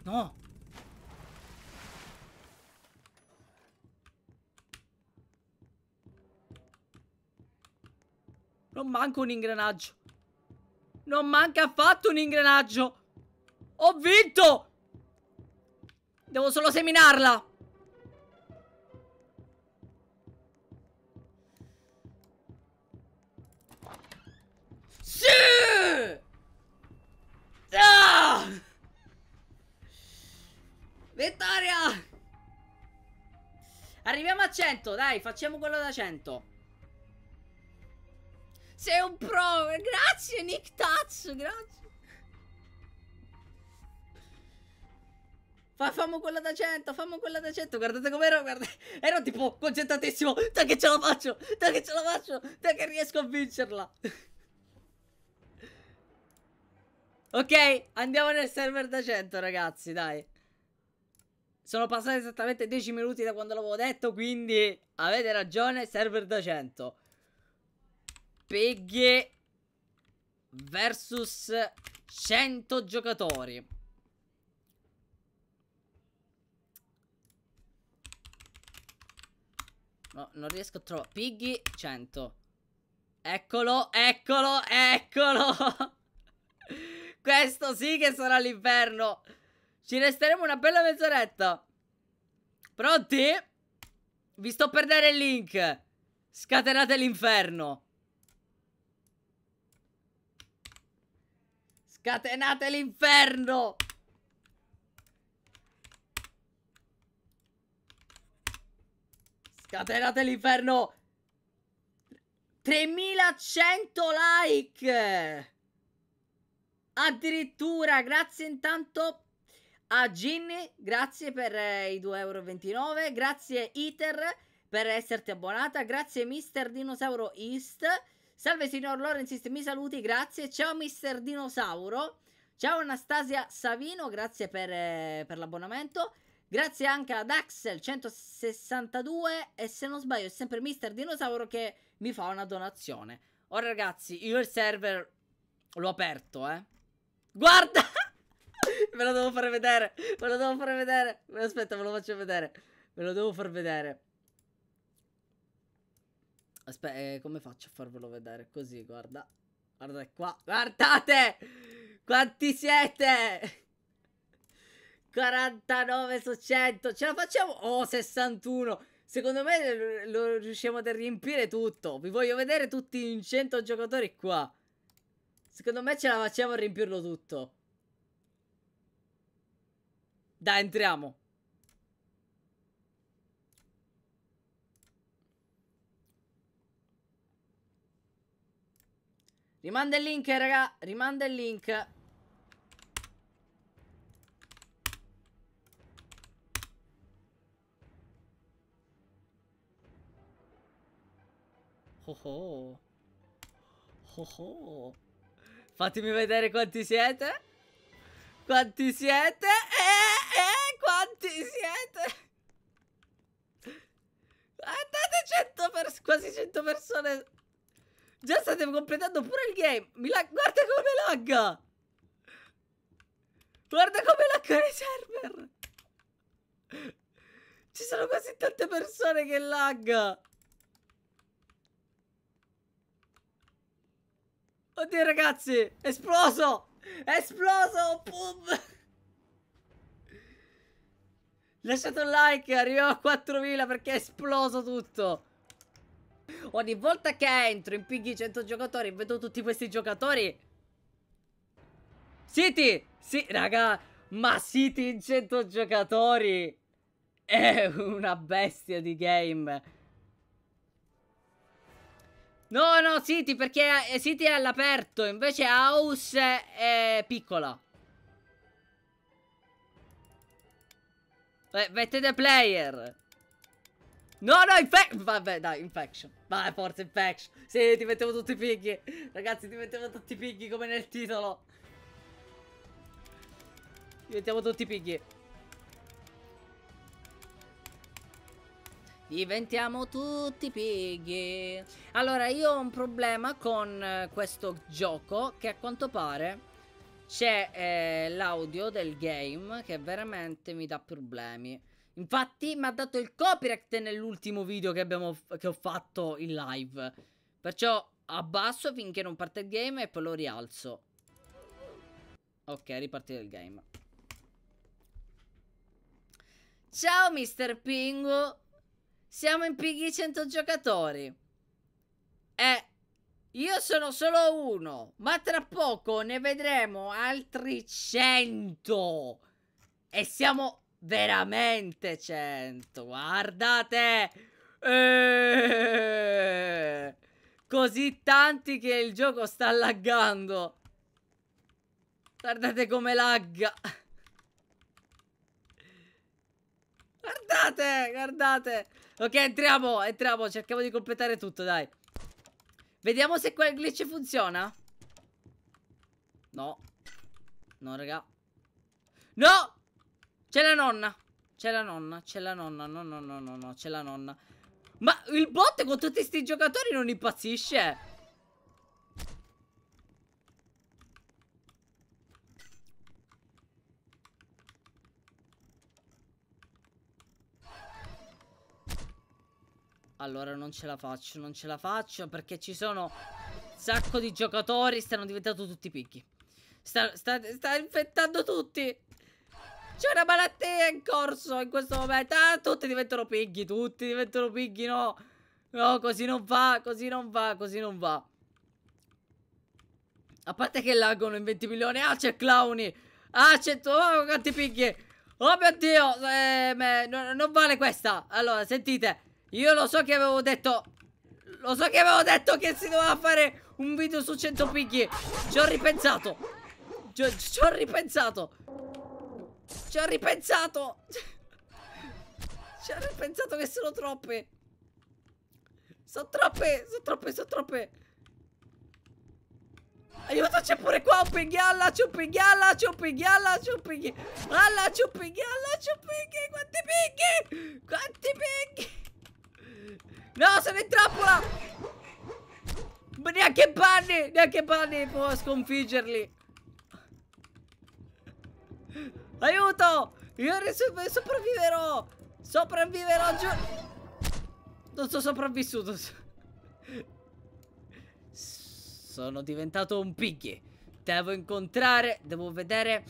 No! Non manca un ingranaggio! Non manca affatto un ingranaggio! Ho vinto! Devo solo seminarla! Sì! Ah! Vittoria! Arriviamo a 100, dai, facciamo quello da 100. Sei un pro! Grazie, Nick Taz, grazie. Fa, fammo quella da 100, fammo quella da 100. Guardate com'ero, guardate. Ero tipo concentratissimo. Dai che ce la faccio, dai che ce la faccio, dai che riesco a vincerla. Ok, andiamo nel server da 100 ragazzi, dai. Sono passati esattamente 10 minuti da quando l'avevo detto, quindi avete ragione, server da 100. Peghe versus 100 giocatori. No, non riesco a trovare. Piggy 100. Eccolo, eccolo, eccolo. Questo sì che sarà l'inferno. Ci resteremo una bella mezz'oretta. Pronti? Vi sto per dare il link. Scatenate l'inferno. Scatenate l'inferno. Scatenate l'inferno. 3100 like. Addirittura, grazie intanto a Ginny, grazie per eh, i 2,29 euro, grazie Iter per esserti abbonata, grazie Mister Dinosauro East, salve signor Lorenzis, mi saluti, grazie, ciao Mister Dinosauro, ciao Anastasia Savino, grazie per, eh, per l'abbonamento, grazie anche ad Axel 162 e se non sbaglio è sempre Mister Dinosauro che mi fa una donazione. Ora ragazzi, io il server l'ho aperto, eh. Guarda! Ve lo devo fare vedere. Ve lo devo fare vedere. Aspetta, ve lo faccio vedere. Ve lo devo far vedere. Aspetta, eh, come faccio a farvelo vedere? Così, guarda. Guarda qua. Guardate! Quanti siete? 49 su 100. Ce la facciamo? Oh, 61. Secondo me lo riusciamo a riempire tutto. Vi voglio vedere tutti in 100 giocatori qua. Secondo me ce la facciamo a riempirlo tutto. Dai, entriamo. Rimanda il link, raga. Rimanda il link. Oh oh. Oh oh. Fatemi vedere quanti siete. Quanti siete? Eh, eh, quanti siete? Andate 100 quasi 100 persone. Già state completando pure il game. Mi la... Guarda come lagga. Guarda come lagga i server. Ci sono quasi tante persone che lagga. Oddio ragazzi, è esploso! È esploso! Boom! Lasciate un like, arriviamo a 4000 perché è esploso tutto! Ogni volta che entro in PG 100 giocatori vedo tutti questi giocatori. City! Sì, raga, ma City in 100 giocatori! È una bestia di game! No, no, City, perché eh, City è all'aperto, invece House è piccola. Eh, mettete player. No, no, infection. Vabbè, dai, infection. Vai, forza, infection. Sì, ti mettevo tutti i picchi. Ragazzi, ti mettevo tutti i picchi come nel titolo. Ti mettiamo tutti i picchi. Diventiamo tutti pighi. Allora, io ho un problema con eh, questo gioco che a quanto pare c'è eh, l'audio del game che veramente mi dà problemi. Infatti mi ha dato il copyright nell'ultimo video che, abbiamo, che ho fatto in live. Perciò abbasso finché non parte il game e poi lo rialzo. Ok, ripartire il game. Ciao Mr. Pingo. Siamo in PG 100 giocatori. Eh, io sono solo uno, ma tra poco ne vedremo altri 100. E siamo veramente 100. Guardate. Eeeh. Così tanti che il gioco sta laggando. Guardate come lagga. Guardate, guardate. Ok, entriamo, entriamo. Cerchiamo di completare tutto, dai. Vediamo se quel glitch funziona. No. No, raga. No! C'è la nonna. C'è la nonna, c'è la nonna. No, no, no, no, no, c'è la nonna. Ma il bot con tutti questi giocatori non impazzisce. Allora non ce la faccio, non ce la faccio perché ci sono un sacco di giocatori, stanno diventando tutti picchi. Sta, sta, sta infettando tutti. C'è una malattia in corso in questo momento. Ah, tutti diventano pighi, tutti diventano pighi, no. No, così non va, così non va, così non va. A parte che laggono in 20 milioni. Ah, c'è Clowny. Ah, c'è... Oh, quanti pighi. Oh mio Dio, eh, me, no, non vale questa. Allora, sentite. Io lo so che avevo detto Lo so che avevo detto che si doveva fare un video su 100 picchi Ci ho ripensato Ci ho, ci ho ripensato Ci ho ripensato Ci ho ripensato che sono troppe Sono troppe, sono troppe, sono troppe Aiuto c'è pure qua un pinghialla C'è un pinghialla, c'è un pinghialla C'è un pinghialla, c'è un pinghialla C'è un pinghi, quanti pinghi Quanti pinghi No, sono in trappola! Ma neanche Bunny, neanche Bunny può sconfiggerli. Aiuto! Io sopravviverò! Sopravviverò giù! Non sono sopravvissuto. Sono diventato un piggy. Devo incontrare, devo vedere...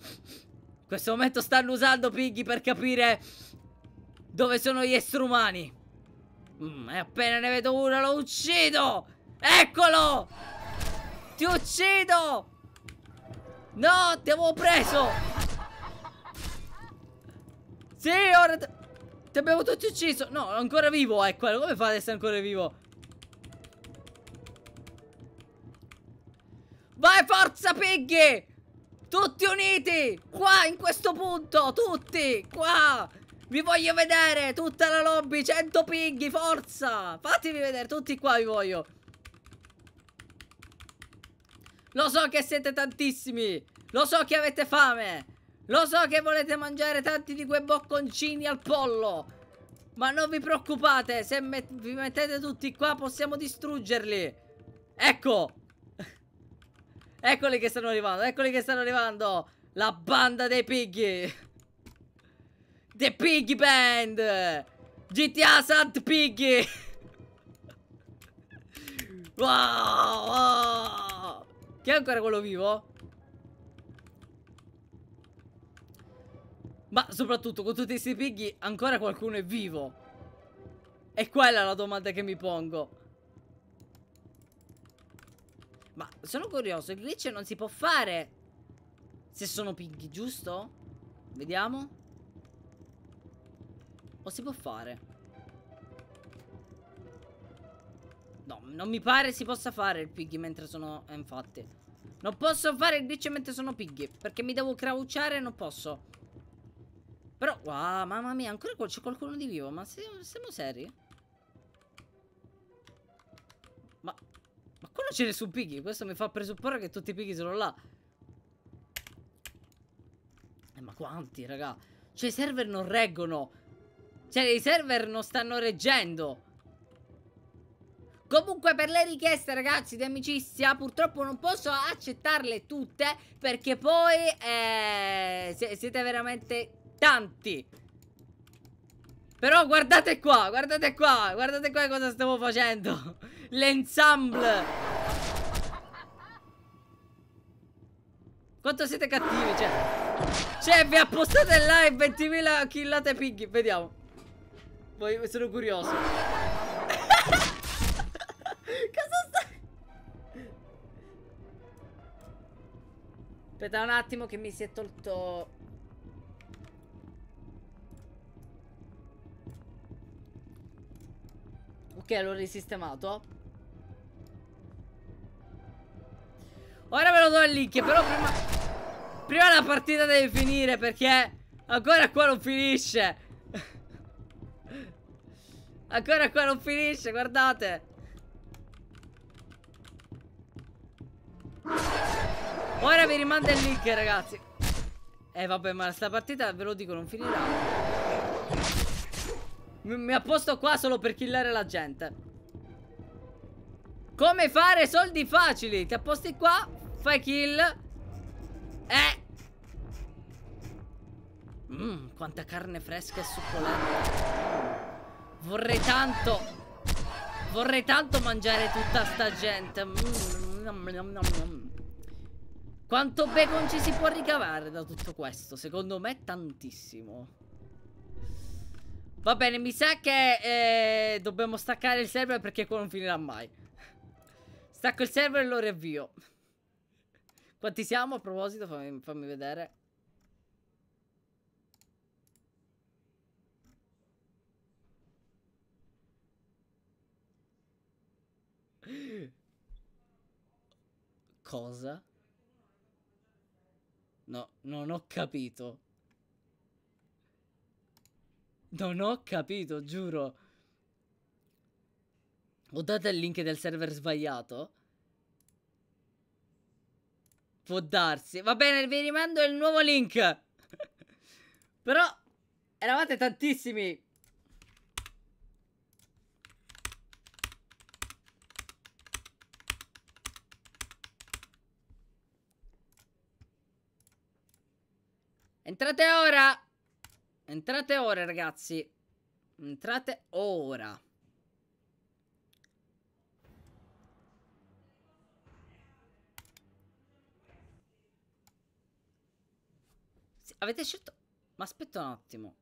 In questo momento stanno usando piggy per capire dove sono gli esseri umani. Mm, e appena ne vedo uno lo uccido! Eccolo! Ti uccido! No, ti avevo preso! Sì, ora... Ti abbiamo tutti ucciso! No, ancora vivo, eccolo! Eh, come fa ad essere ancora vivo? Vai, forza, piggy! Tutti uniti! Qua, in questo punto! Tutti! Qua! Vi voglio vedere tutta la lobby 100 pinghi, forza Fatemi vedere, tutti qua vi voglio Lo so che siete tantissimi Lo so che avete fame Lo so che volete mangiare tanti di quei bocconcini al pollo ma non vi preoccupate, se met vi mettete tutti qua possiamo distruggerli. Ecco. eccoli che stanno arrivando, eccoli che stanno arrivando. La banda dei pigli The Piggy Band! GTA Sant Piggy! wow, wow! Chi è ancora quello vivo? Ma soprattutto con tutti questi pighi ancora qualcuno è vivo? E quella è la domanda che mi pongo. Ma sono curioso, il glitch non si può fare se sono pighi, giusto? Vediamo. O si può fare? No, non mi pare si possa fare il piggy mentre sono... Eh, infatti. Non posso fare il glitch mentre sono piggy. Perché mi devo crouchare e non posso. Però, wow, mamma mia, ancora qua c'è qualcuno di vivo. Ma se, siamo seri? Ma... Ma quello ce n'è su piggy. Questo mi fa presupporre che tutti i piggy sono là. Eh, ma quanti, raga? Cioè, i server non reggono. Cioè, i server non stanno reggendo. Comunque per le richieste ragazzi di amicizia purtroppo non posso accettarle tutte perché poi eh, siete veramente tanti. Però guardate qua, guardate qua, guardate qua cosa stavo facendo. L'ensemble. Quanto siete cattivi, cioè. Cioè, vi appostate là e 20.000 killate piggy, vediamo. Voi, sono curioso. Cosa sta... Aspetta un attimo che mi si è tolto... Ok, l'ho risistemato. Ora ve lo do al link, però prima... Prima la partita deve finire perché ancora qua non finisce. Ancora qua non finisce, guardate. Ora vi rimanda il link, ragazzi. Eh, vabbè, ma sta partita, ve lo dico, non finirà. M mi apposto qua solo per killare la gente. Come fare soldi facili? Ti apposti qua, fai kill. Eh. Mmm, quanta carne fresca e succolenta. Vorrei tanto Vorrei tanto mangiare tutta sta gente mm, Quanto bacon ci si può ricavare da tutto questo? Secondo me tantissimo Va bene, mi sa che eh, dobbiamo staccare il server perché qua non finirà mai. Stacco il server e lo riavvio. Quanti siamo a proposito? Fammi, fammi vedere. Cosa? No, non ho capito. Non ho capito, giuro. Ho dato il link del server sbagliato? Può darsi. Va bene, vi rimando il nuovo link. Però eravate tantissimi. Entrate ora! Entrate ora, ragazzi. Entrate ora. Sì, avete scelto... Ma aspetta un attimo.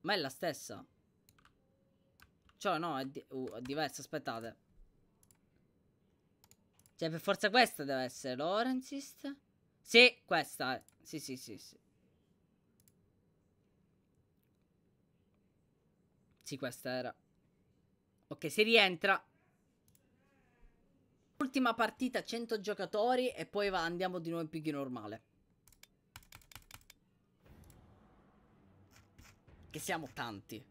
Ma è la stessa? Cioè, no, è, di... uh, è diversa, aspettate. Cioè, per forza questa deve essere Lorenzist. Sì, questa. Eh. Sì, sì, sì, sì. Sì, questa era. Ok, si rientra. Ultima partita, 100 giocatori e poi va, andiamo di nuovo in picchi normale. Che siamo tanti.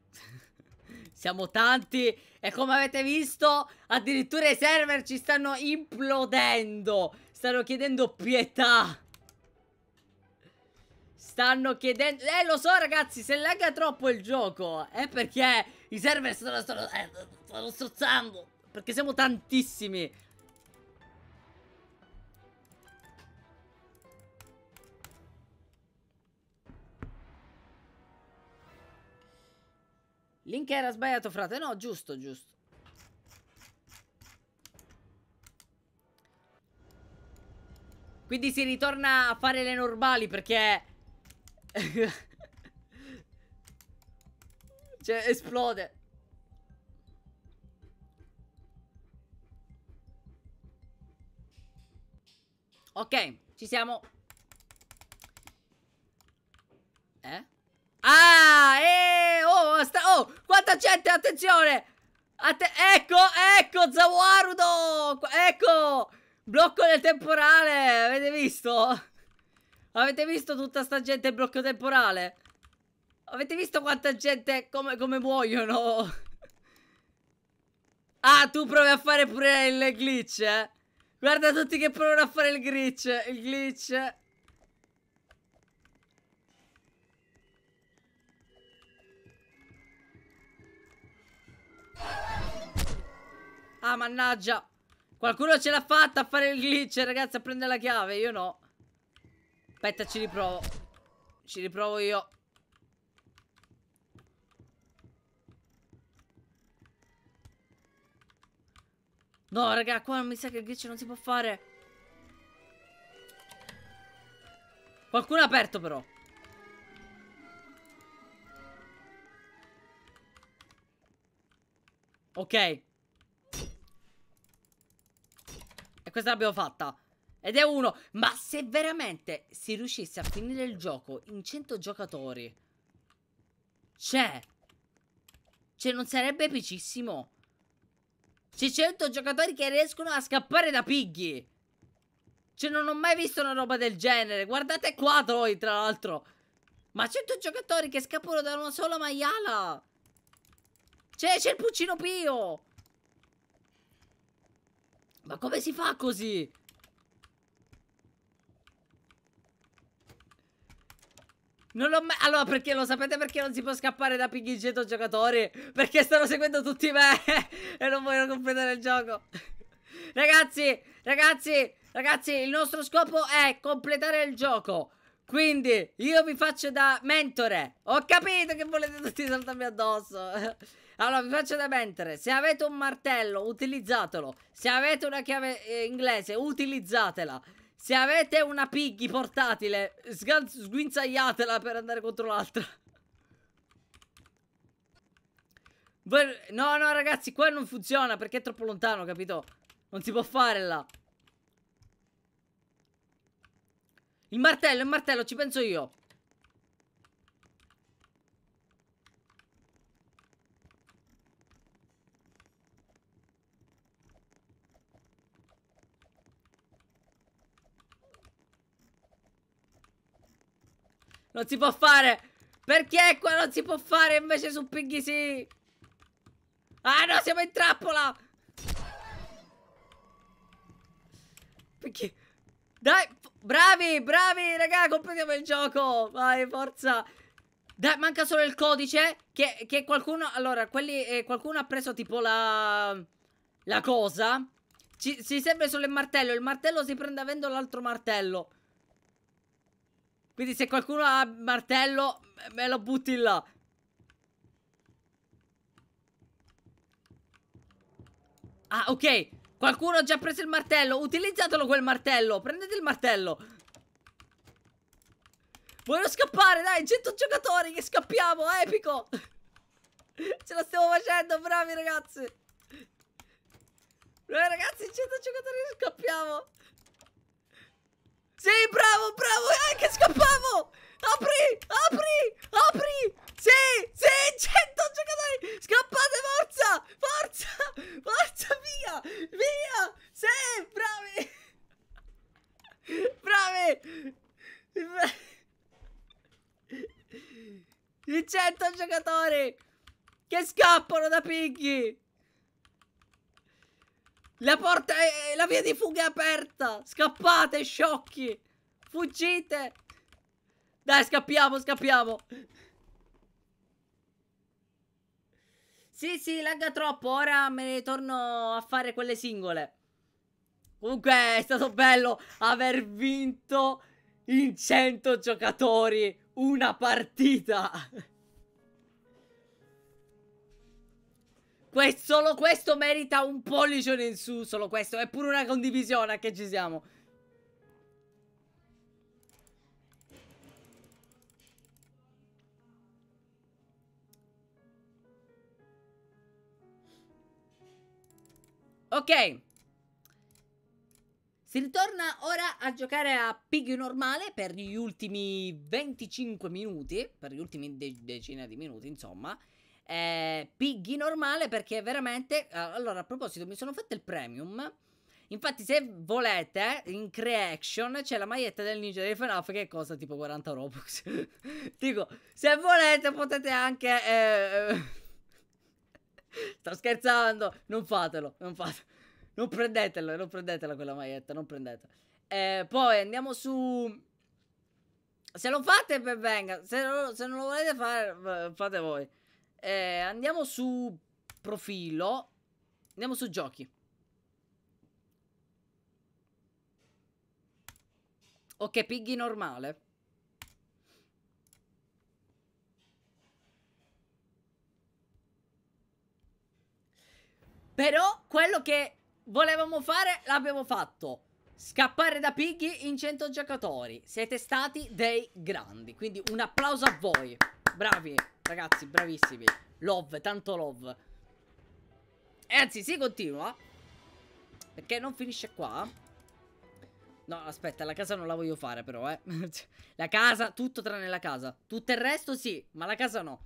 siamo tanti e come avete visto addirittura i server ci stanno implodendo. Stanno chiedendo pietà stanno chiedendo... Eh, lo so, ragazzi, se lagga troppo il gioco è perché i server stanno, stanno, eh, stanno strozzando. Perché siamo tantissimi. Link era sbagliato, frate. No, giusto, giusto. Quindi si ritorna a fare le normali perché cioè, esplode. Ok, ci siamo. Eh? Ah, eh, oh, sta, oh, quanta gente, attenzione! Atte ecco, ecco, Zawarudo! Ecco! Blocco del temporale, avete visto? Avete visto tutta sta gente in blocco temporale? Avete visto quanta gente come, come muoiono? ah, tu provi a fare pure il glitch, eh? Guarda tutti che provano a fare il glitch, il glitch. Ah, mannaggia. Qualcuno ce l'ha fatta a fare il glitch, ragazzi, a prendere la chiave, io no. Aspetta, ci riprovo. Ci riprovo io. No, raga, qua mi sa che il glitch non si può fare. Qualcuno ha aperto, però. Ok. E questa l'abbiamo fatta. Ed è uno, ma se veramente si riuscisse a finire il gioco in 100 giocatori, cioè, cioè non sarebbe epicissimo. C'è cioè, 100 giocatori che riescono a scappare da pigli. Cioè, non ho mai visto una roba del genere. Guardate qua, voi, tra l'altro. Ma 100 giocatori che scappano da una sola maiala. Cioè, c'è il Puccino Pio. Ma come si fa così? Non l'ho mai... Allora, perché lo sapete perché non si può scappare da Piggigetto giocatori? Perché stanno seguendo tutti me e non vogliono completare il gioco. ragazzi, ragazzi, ragazzi, il nostro scopo è completare il gioco. Quindi io vi faccio da mentore. Ho capito che volete tutti saltarmi addosso. allora, vi faccio da mentore. Se avete un martello, utilizzatelo. Se avete una chiave eh, inglese, utilizzatela. Se avete una piggy portatile, sguinzagliatela per andare contro l'altra. No, no, ragazzi, qua non funziona perché è troppo lontano, capito? Non si può fare là. Il martello, il martello, ci penso io. Non si può fare! Perché qua non si può fare invece su Piggy sì? Ah no, siamo in trappola! Perché? Dai, bravi, bravi, raga, completiamo il gioco! Vai, forza! Dai, manca solo il codice eh, che, che qualcuno... Allora, quelli, eh, qualcuno ha preso tipo la... La cosa... Ci, si serve solo il martello. Il martello si prende avendo l'altro martello. Quindi se qualcuno ha martello, me lo butti là. Ah, ok. Qualcuno ha già preso il martello. Utilizzatelo quel martello. Prendete il martello. Voglio scappare, dai. 100 giocatori che scappiamo. Eh, epico. Ce la stiamo facendo, bravi ragazzi. Bravi ragazzi, 100 giocatori che scappiamo. Sì, bravo, bravo, eh, che scappavo! Apri, apri, apri! Sì, sì, 100 giocatori! Scappate, forza! Forza! Forza, via! Via! Sì, bravi! Bravi! I 100 giocatori! Che scappano da Piggy! La porta è... La via di fuga è aperta! Scappate, sciocchi! Fuggite! Dai, scappiamo, scappiamo! Sì, sì, lagga troppo. Ora me ne torno a fare quelle singole. Comunque è stato bello aver vinto in 100 giocatori una partita. Questo, solo questo merita un pollice in su, solo questo. È pure una condivisione, a che ci siamo. Ok. Si ritorna ora a giocare a Piggy normale per gli ultimi 25 minuti, per gli ultimi de decina di minuti, insomma eh, Piggy normale perché veramente... Eh, allora, a proposito, mi sono fatto il premium. Infatti, se volete, in creation c'è la maglietta del ninja dei FNAF che costa tipo 40 Robux. Dico, se volete potete anche... Eh... Sto scherzando, non fatelo, non fatelo. Non prendetelo, non prendetela quella maglietta, non prendetela. Eh, poi andiamo su... Se lo fate, ben venga. Se, lo, se non lo volete fare, eh, fate voi. Eh, andiamo su profilo. Andiamo su giochi. Ok, Piggy normale. Però quello che volevamo fare l'abbiamo fatto. Scappare da Piggy in 100 giocatori. Siete stati dei grandi. Quindi un applauso a voi. Bravi. Ragazzi, bravissimi. Love, tanto love. E anzi, si continua. Eh. Perché non finisce qua. No, aspetta, la casa non la voglio fare però, eh. la casa, tutto tranne la casa. Tutto il resto sì, ma la casa no.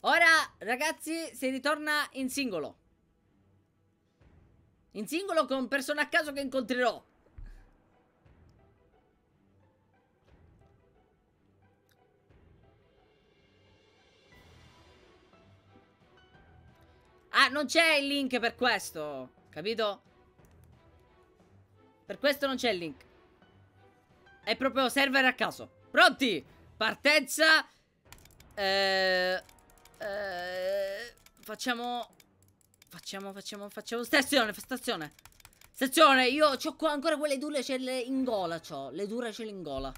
Ora, ragazzi, si ritorna in singolo. In singolo con persone a caso che incontrerò. Ah, non c'è il link per questo, capito? Per questo non c'è il link. È proprio server a caso. Pronti? Partenza. Eh, eh, facciamo... Facciamo, facciamo, facciamo... Stazione, stazione. Stazione, io ho qua ancora quelle dure celle in gola, ho. Le dure celle in gola.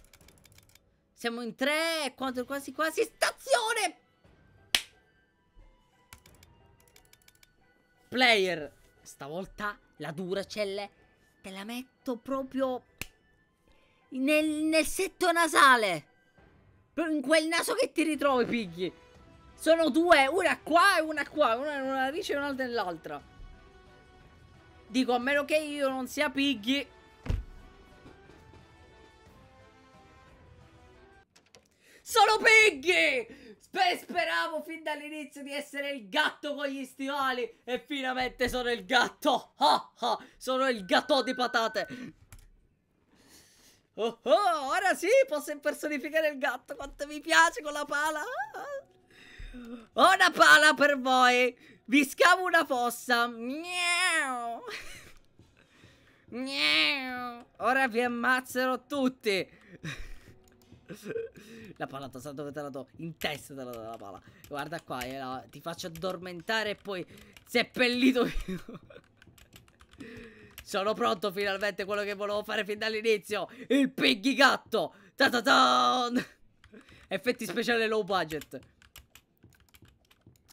Siamo in tre, quasi, quasi, quasi. Stazione! player. Stavolta la Duracell te la metto proprio nel, nel setto nasale. In quel naso che ti ritrovi, pigli. Sono due, una qua e una qua, una in una narice e un'altra nell'altra. Dico, a meno che io non sia pigli. Sono Piggy! speravo fin dall'inizio di essere il gatto con gli stivali e finalmente sono il gatto! Ha, ha. Sono il gatto di patate! Oh, oh, ora sì, posso impersonificare il gatto quanto mi piace con la pala! Ho una pala per voi! Vi scavo una fossa! Miau! Miau! Ora vi ammazzerò tutti! La palla sa dove te la do In testa te la do la palla Guarda qua eh, la... Ti faccio addormentare e poi Seppellito Sono pronto finalmente quello che volevo fare fin dall'inizio Il piggy gatto ta ta Effetti speciali low budget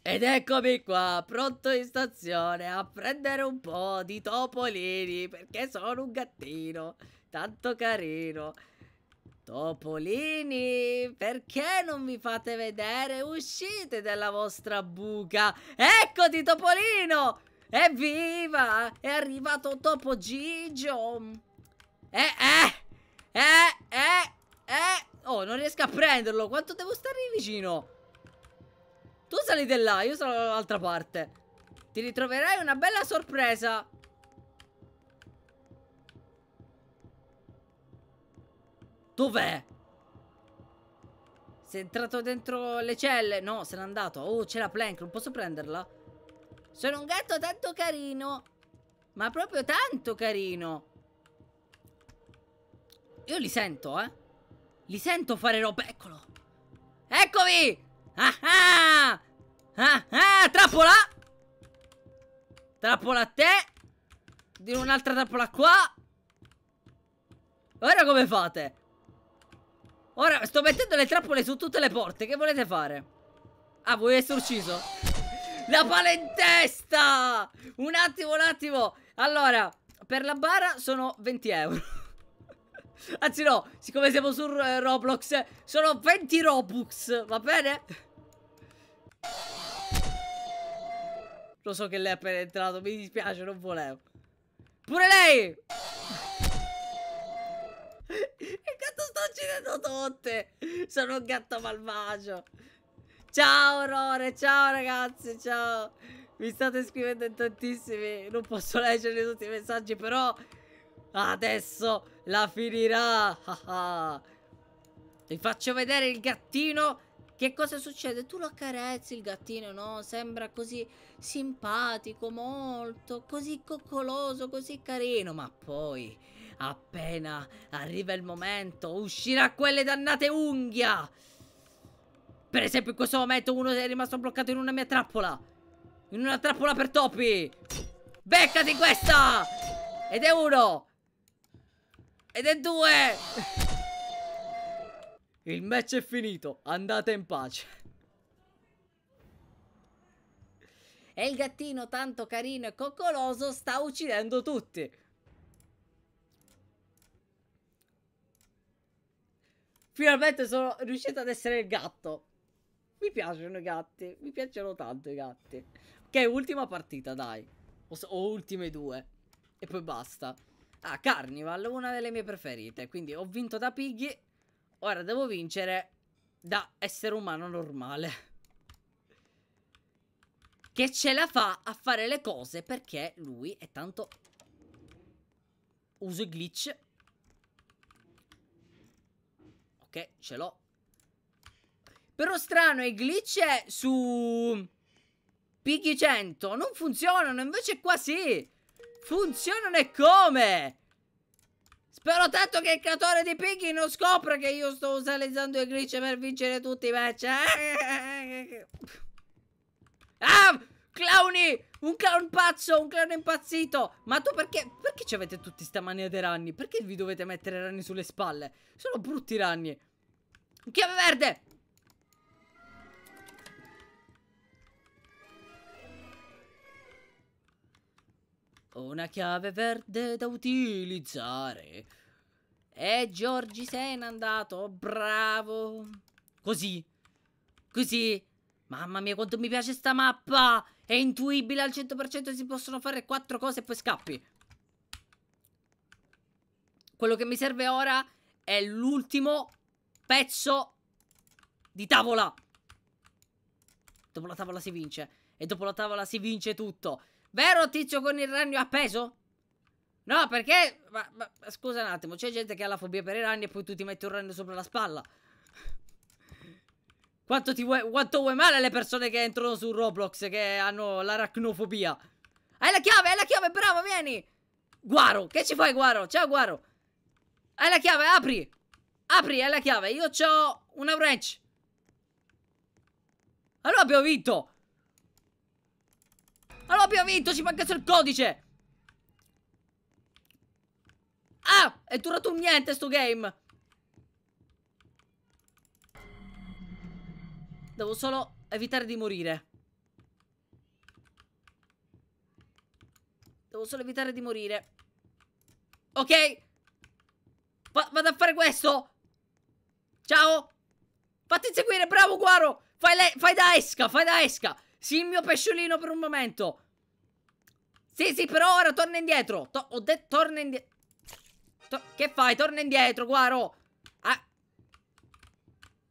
ed eccomi qua, pronto in stazione a prendere un po' di topolini perché sono un gattino, tanto carino. Topolini, perché non mi fate vedere? Uscite dalla vostra buca! Eccoti, Topolino! Evviva! È arrivato Topo Gigio! Eh, eh! Eh, eh, eh! Oh, non riesco a prenderlo! Quanto devo stare vicino? Tu salite là, io sono dall'altra parte. Ti ritroverai una bella sorpresa. Dov'è? Si è entrato dentro le celle. No, se n'è andato. Oh, c'è la plank. Non posso prenderla? Sono un gatto tanto carino. Ma proprio tanto carino. Io li sento, eh. Li sento fare roba. Eccolo. Eccomi! Ah ah! Ah ah! Trappola! Trappola a te. Di un'altra trappola qua. Ora come fate? Ora sto mettendo le trappole su tutte le porte Che volete fare? Ah vuoi essere ucciso? La pala in testa Un attimo un attimo Allora per la bara sono 20 euro Anzi no Siccome siamo su eh, Roblox Sono 20 Robux Va bene? Lo so che lei è appena entrato Mi dispiace non volevo Pure lei il gatto sta uccidendo tutte. Sono un gatto malvagio. Ciao Aurore, ciao ragazzi, ciao. Mi state scrivendo in tantissimi, non posso leggere tutti i messaggi, però adesso la finirà. Vi faccio vedere il gattino. Che cosa succede? Tu lo accarezzi il gattino, no? Sembra così simpatico, molto, così coccoloso, così carino, ma poi Appena arriva il momento, uscirà quelle dannate unghia! Per esempio in questo momento uno è rimasto bloccato in una mia trappola! In una trappola per topi! Beccati questa! Ed è uno! Ed è due! Il match è finito, andate in pace. E il gattino tanto carino e coccoloso sta uccidendo tutti. Finalmente sono riuscito ad essere il gatto. Mi piacciono i gatti. Mi piacciono tanto i gatti. Ok, ultima partita, dai. O, o ultime due. E poi basta. Ah, Carnival, una delle mie preferite. Quindi ho vinto da Piggy. Ora devo vincere da essere umano normale. Che ce la fa a fare le cose perché lui è tanto... Uso i glitch Che ce l'ho. Però strano, i glitch su... Piggy 100 non funzionano, invece qua sì. Funzionano e come? Spero tanto che il creatore di Piggy non scopra che io sto utilizzando i glitch per vincere tutti i match. ah! Clowny! Un clown pazzo, un clown impazzito! Ma tu perché, perché ci avete tutti sta mania dei ranni? Perché vi dovete mettere ranni sulle spalle? Sono brutti ranni! Chiave verde! Una chiave verde da utilizzare. E Giorgi se n'è andato, bravo. Così. Così. Mamma mia, quanto mi piace sta mappa! È intuibile al 100%, si possono fare quattro cose e poi scappi. Quello che mi serve ora è l'ultimo pezzo di tavola. Dopo la tavola si vince. E dopo la tavola si vince tutto. Vero tizio con il ragno appeso? No, perché... Ma, ma, scusa un attimo, c'è gente che ha la fobia per i ragni e poi tu ti metti un ragno sopra la spalla. Quanto, vuoi, quanto vuoi male alle persone che entrano su Roblox che hanno l'aracnofobia? Hai la chiave, hai la chiave, bravo, vieni! Guaro, che ci fai Guaro? Ciao Guaro! Hai la chiave, apri! Apri, hai la chiave, io ho una wrench! Allora abbiamo vinto! Allora abbiamo vinto, ci manca solo il codice! Ah, è durato un niente sto game! Devo solo evitare di morire. Devo solo evitare di morire. Ok. Va vado a fare questo. Ciao. Fatti seguire, bravo Guaro. Fai, fai da esca, fai da esca. Sì, il mio pesciolino per un momento. Sì, sì, però ora torna indietro. To ho detto torna indietro. To che fai? Torna indietro, Guaro.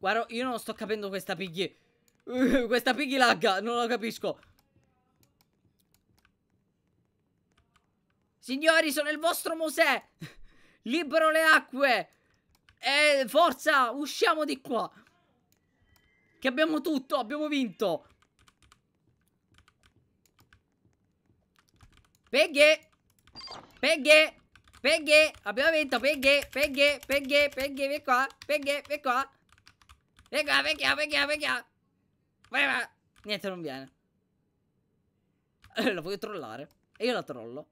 Guarda, io non sto capendo questa piggy. Uh, questa piggy lagga, non lo capisco. Signori, sono il vostro Mosè. Libero le acque. E forza, usciamo di qua. Che abbiamo tutto, abbiamo vinto. Peghe. Peghe. Peghe, abbiamo vinto, peghe, peghe, peghe, peghe, vieni qua, peghe, vieni qua. Venga, venga, venga, vecchia. Vai, vai. Niente, non viene. Eh, la voglio trollare. E io la trollo.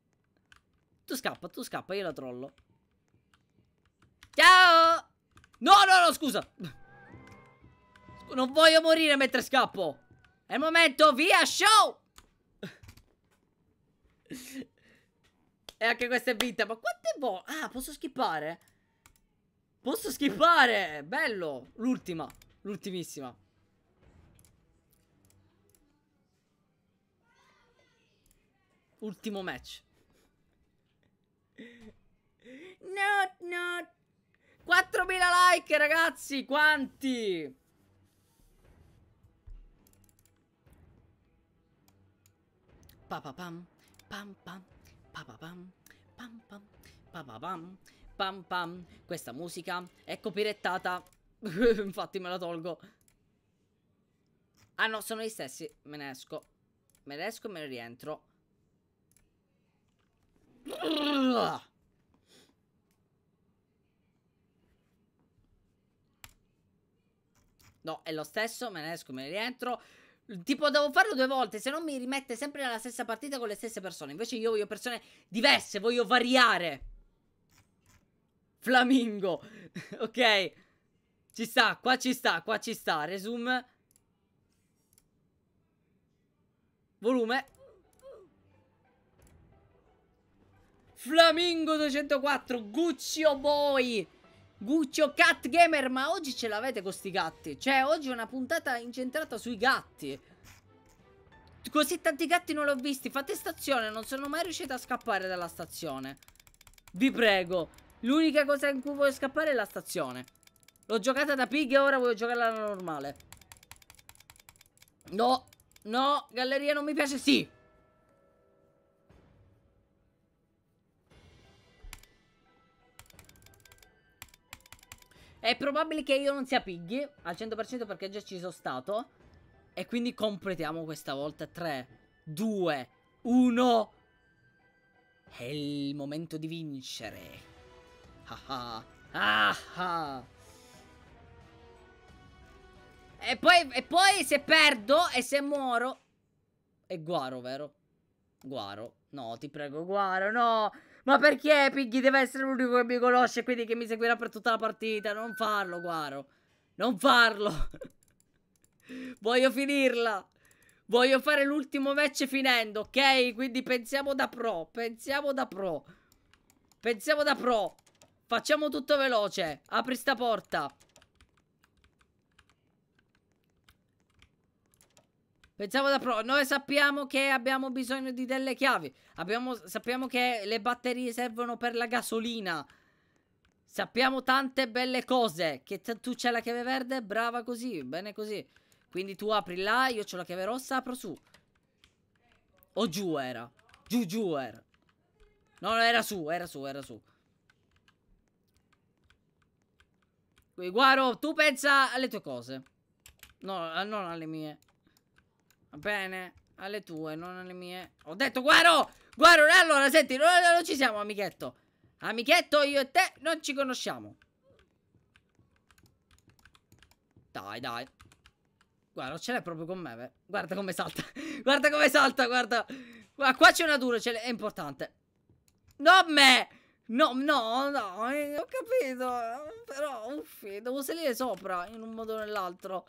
Tu scappa, tu scappa, io la trollo. Ciao! No, no, no, scusa. Non voglio morire mentre scappo. È il momento, via, show! e anche questa è vinta. Ma quante volte... Ah, posso skippare? Posso skippare! Bello! L'ultima. L'ultimissima. Ultimo match. No, no. 4000 like, ragazzi. Quanti? Papapam. Pam pam. Papapam. Pam pam. Papapam. Pam pam. Questa musica è copirettata. Infatti me la tolgo. Ah no, sono gli stessi. Me ne esco. Me ne esco e me ne rientro. No, è lo stesso, me ne esco, e me ne rientro. Tipo, devo farlo due volte, se no mi rimette sempre nella stessa partita con le stesse persone. Invece io voglio persone diverse, voglio variare. Flamingo. ok. Ci sta, qua ci sta, qua ci sta. Resume. Volume. Flamingo 204, Guccio Boy. Guccio Cat Gamer, ma oggi ce l'avete con sti gatti. Cioè, oggi è una puntata incentrata sui gatti. Così tanti gatti non l'ho visti. Fate stazione, non sono mai riuscito a scappare dalla stazione. Vi prego. L'unica cosa in cui voglio scappare è la stazione. L'ho giocata da pig e ora voglio giocare alla normale. No, no, galleria non mi piace, sì. È probabile che io non sia piggy al 100% perché già ci sono stato. E quindi completiamo questa volta. 3, 2, 1. È il momento di vincere. Ah ah. Ah ah. E poi, e poi se perdo e se muoro... È Guaro, vero? Guaro. No, ti prego, Guaro, no! Ma perché Piggy deve essere l'unico che mi conosce e quindi che mi seguirà per tutta la partita? Non farlo, Guaro. Non farlo. Voglio finirla. Voglio fare l'ultimo match finendo, ok? Quindi pensiamo da pro. Pensiamo da pro. Pensiamo da pro. Facciamo tutto veloce. Apri sta porta. Pensavo da pro. Noi sappiamo che abbiamo bisogno di delle chiavi. Abbiamo, sappiamo che le batterie servono per la gasolina. Sappiamo tante belle cose. Che tu c'è la chiave verde, brava così, bene così. Quindi tu apri là, io ho la chiave rossa, apro su. O giù era. Giù, giù era. No, era su, era su, era su. Guaro, tu pensa alle tue cose. No, ah, non alle mie. Va bene? Alle tue, non alle mie. Ho detto, Guaro! Guaro, allora, senti, non, non ci siamo, amichetto. Amichetto, io e te non ci conosciamo. Dai, dai. Guarda, ce l'è proprio con me, beh. Guarda come salta. guarda come salta, guarda. Guarda, qua c'è una dura, ce è importante. No, me! No, no, no, eh, ho capito. Però, uffi, devo salire sopra in un modo o nell'altro.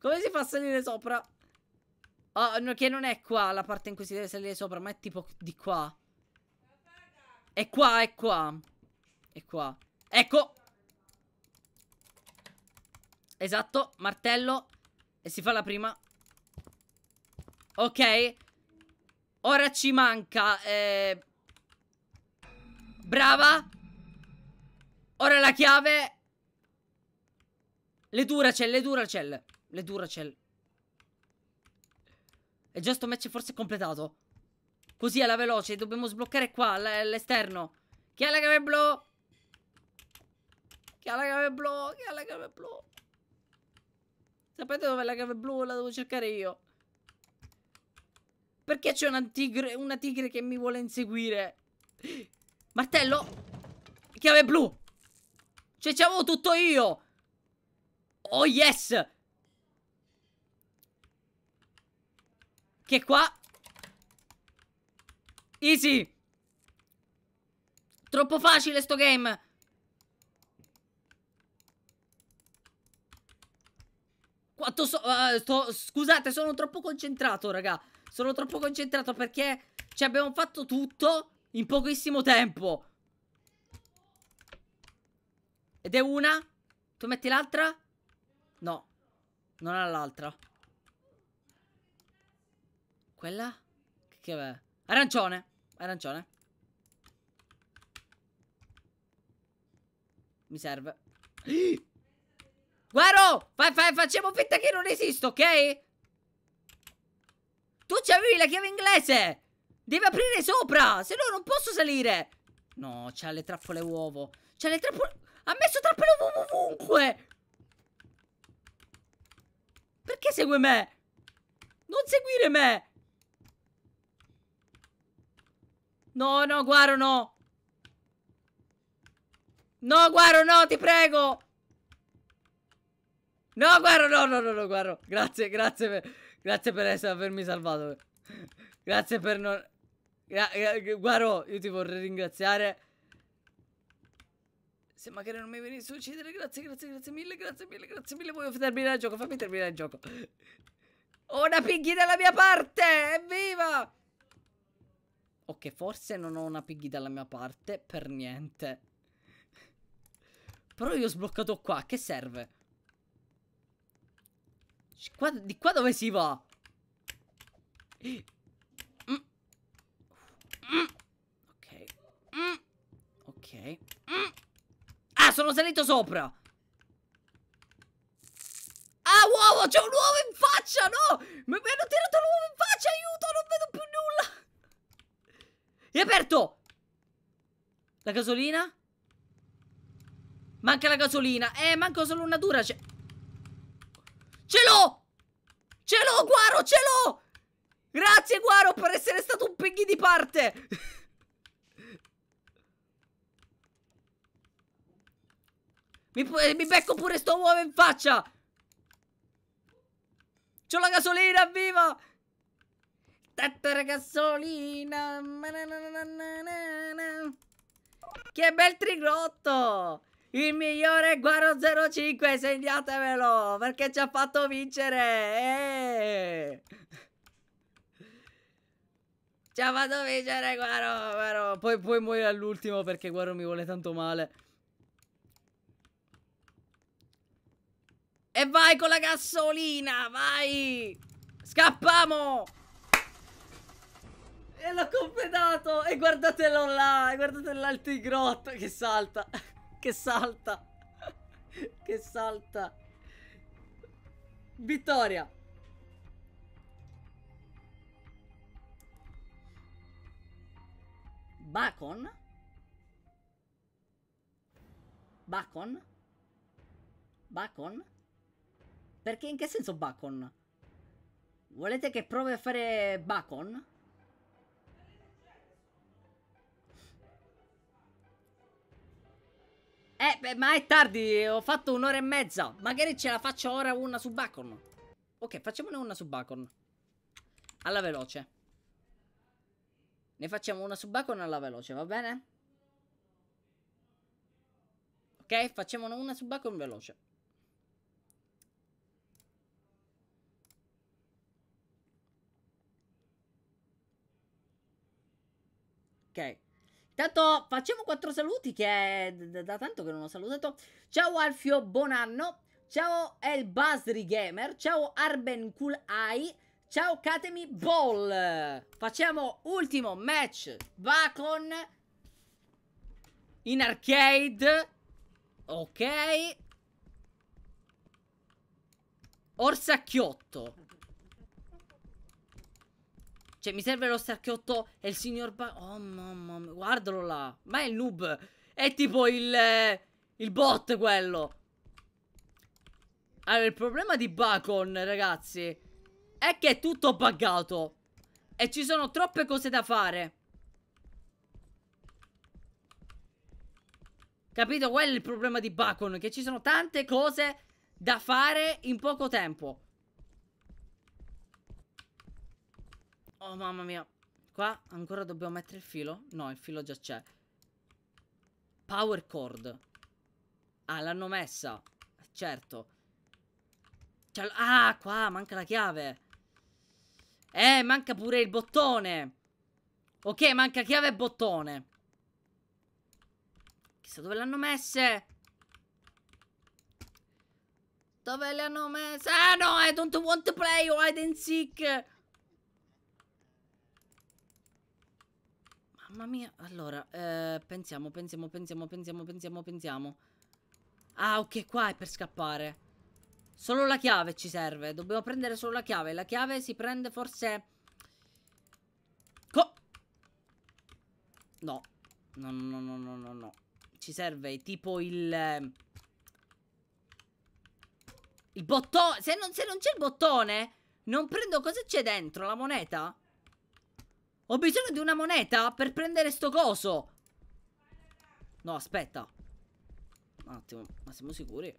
Come si fa a salire sopra? Oh, che non è qua la parte in cui si deve salire sopra, ma è tipo di qua. È qua, è qua. È qua. Ecco. Esatto, martello. E si fa la prima. Ok. Ora ci manca. Eh... Brava. Ora la chiave. Le Duracell, le Duracell le Duracell. E già sto match forse completato. Così alla veloce, dobbiamo sbloccare qua, all'esterno. Chi ha la game blu? Chi ha la game blu? Chi ha la game blu? Sapete dove è la game blu? La devo cercare io. Perché c'è una tigre, una tigre che mi vuole inseguire? Martello! Chiave blu! Cioè, avevo tutto io! Oh yes! Che qua... Easy. Troppo facile sto game. Quanto so... Uh, sto, scusate, sono troppo concentrato, raga. Sono troppo concentrato perché... Ci abbiamo fatto tutto in pochissimo tempo. Ed è una? Tu metti l'altra? No. Non ha l'altra. Quella? Che aveva? Arancione. Arancione. Mi serve. Guaro! Fa, fa, facciamo finta che non esista, ok? Tu c'avevi la chiave inglese! Devi aprire sopra! Se no non posso salire! No, c'ha le trappole uovo. C'ha le trappole... Ha messo trappole uovo ovunque! Perché segue me? Non seguire me! No, no, Guaro, no. No, Guaro, no, ti prego. No, Guaro, no, no, no, no, Guaro. Grazie, grazie per, grazie per essere, avermi salvato. grazie per non... Gra Guaro, io ti vorrei ringraziare. Se magari non mi venisse a uccidere, grazie, grazie, grazie mille, grazie mille, grazie mille. Voglio terminare il gioco, fammi terminare il gioco. Ho una pinghi dalla mia parte, evviva! Ok, forse non ho una piggy dalla mia parte per niente. Però io ho sbloccato qua, che serve? Qua, di qua dove si va? Mm. Mm. Ok. Mm. Ok. Ah, sono salito sopra! Ah, uovo! C'è un uovo in faccia! No! Mi hanno tirato l'uovo in faccia! Aiuto! Non vedo più nulla! È aperto! La gasolina? Manca la gasolina. Eh, manca solo una dura. Ce, ce l'ho! Ce l'ho, Guaro, ce l'ho! Grazie, Guaro, per essere stato un peggy di parte. mi, eh, mi becco pure sto uovo in faccia. C'ho la gasolina, viva! Tattara ragazzolina Che bel trigrotto! Il migliore Guaro 05, segnatemelo, perché ci ha fatto vincere! Eh! Ci ha fatto vincere Guaro, Guaro. Poi, poi muore all'ultimo perché Guaro mi vuole tanto male. E vai con la gasolina, vai! Scappamo! E l'ho completato! E guardatelo là! Guardatelo là il tigrotto che salta! che salta! che salta! Vittoria! Bacon? Bacon? Bacon? Perché in che senso bacon? Volete che provi a fare bacon? Eh, beh, ma è tardi, ho fatto un'ora e mezza. Magari ce la faccio ora una su Bacon. Ok, facciamone una su Bacon. Alla veloce. Ne facciamo una su Bacon alla veloce, va bene? Ok, facciamone una su Bacon veloce. Ok. Intanto facciamo quattro saluti che è da tanto che non ho salutato. Ciao Alfio, buon anno. Ciao El Basri Gamer. Ciao Arben Cool Eye. Ciao Katemi Ball. Facciamo ultimo match. Vacon. In arcade. Ok. Orsacchiotto. Cioè, mi serve lo starchiotto e il signor ba Oh, mamma mia, guardalo là. Ma è il noob. È tipo il... Eh, il bot quello. Allora, il problema di Bacon, ragazzi, è che è tutto buggato. E ci sono troppe cose da fare. Capito? Quello è il problema di Bacon, che ci sono tante cose da fare in poco tempo. Oh mamma mia. Qua ancora dobbiamo mettere il filo? No, il filo già c'è. Power cord. Ah, l'hanno messa. Certo. ah, qua manca la chiave. Eh, manca pure il bottone. Ok, manca chiave e bottone. Chissà dove l'hanno messe. Dove le hanno messe? Ah no, I don't want to play hide and seek. Mamma mia, allora, eh, pensiamo, pensiamo, pensiamo, pensiamo, pensiamo, pensiamo. Ah, ok, qua è per scappare. Solo la chiave ci serve. Dobbiamo prendere solo la chiave. La chiave si prende forse... Co... No. No, no, no, no, no, no. Ci serve tipo il... Eh, il bottone. Se non, non c'è il bottone, non prendo cosa c'è dentro, la moneta. Ho bisogno di una moneta per prendere sto coso. No, aspetta. Un attimo, ma siamo sicuri?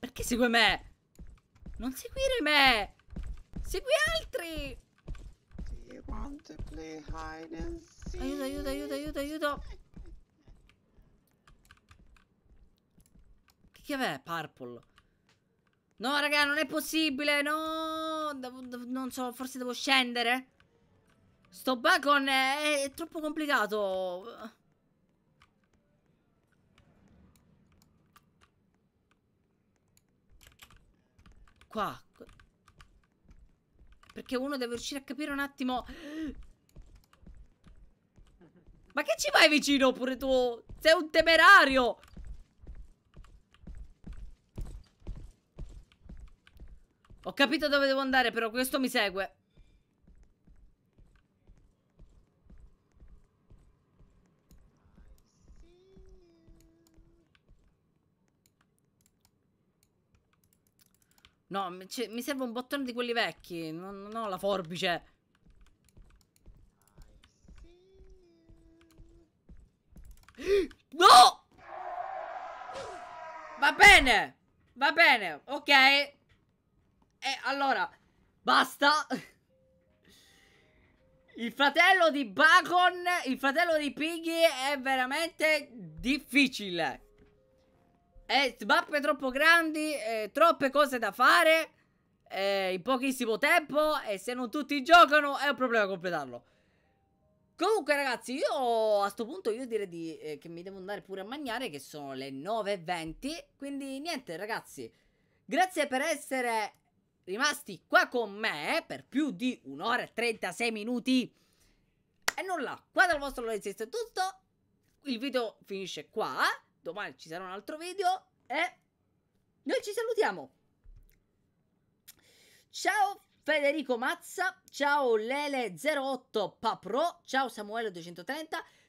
Perché segui me? Non seguire me! Segui altri! Aiuto, aiuto, aiuto, aiuto, aiuto! Chi è Purple? No, raga, non è possibile. No, devo, devo, non so, forse devo scendere. Sto bacon è, è troppo complicato. Qua. Perché uno deve riuscire a capire un attimo... Ma che ci vai vicino pure tu? Sei un temerario! Ho capito dove devo andare, però questo mi segue. No, mi, serve un bottone di quelli vecchi. Non, non ho la forbice. No! Va bene! Va bene, ok. E allora, basta. Il fratello di Bacon, il fratello di Piggy è veramente difficile. È mappe troppo grandi, eh, troppe cose da fare eh, in pochissimo tempo e se non tutti giocano è un problema completarlo. Comunque ragazzi, io a questo punto io direi di, eh, che mi devo andare pure a mangiare che sono le 9.20, quindi niente ragazzi, grazie per essere rimasti qua con me per più di un'ora e 36 minuti. E nulla, qua dal vostro Lorenzetto è tutto. Il video finisce qua. Domani ci sarà un altro video. E noi ci salutiamo. Ciao Federico Mazza, ciao Lele08 Papro, ciao Samuele230,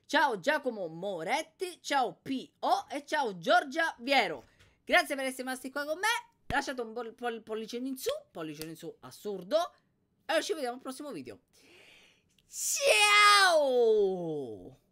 ciao Giacomo Moretti, ciao P.O. e ciao Giorgia Viero. Grazie per essere rimasti qua con me lasciate un po' pol- pollice in su, pollice in su assurdo. E allora ci vediamo al prossimo video. Ciao!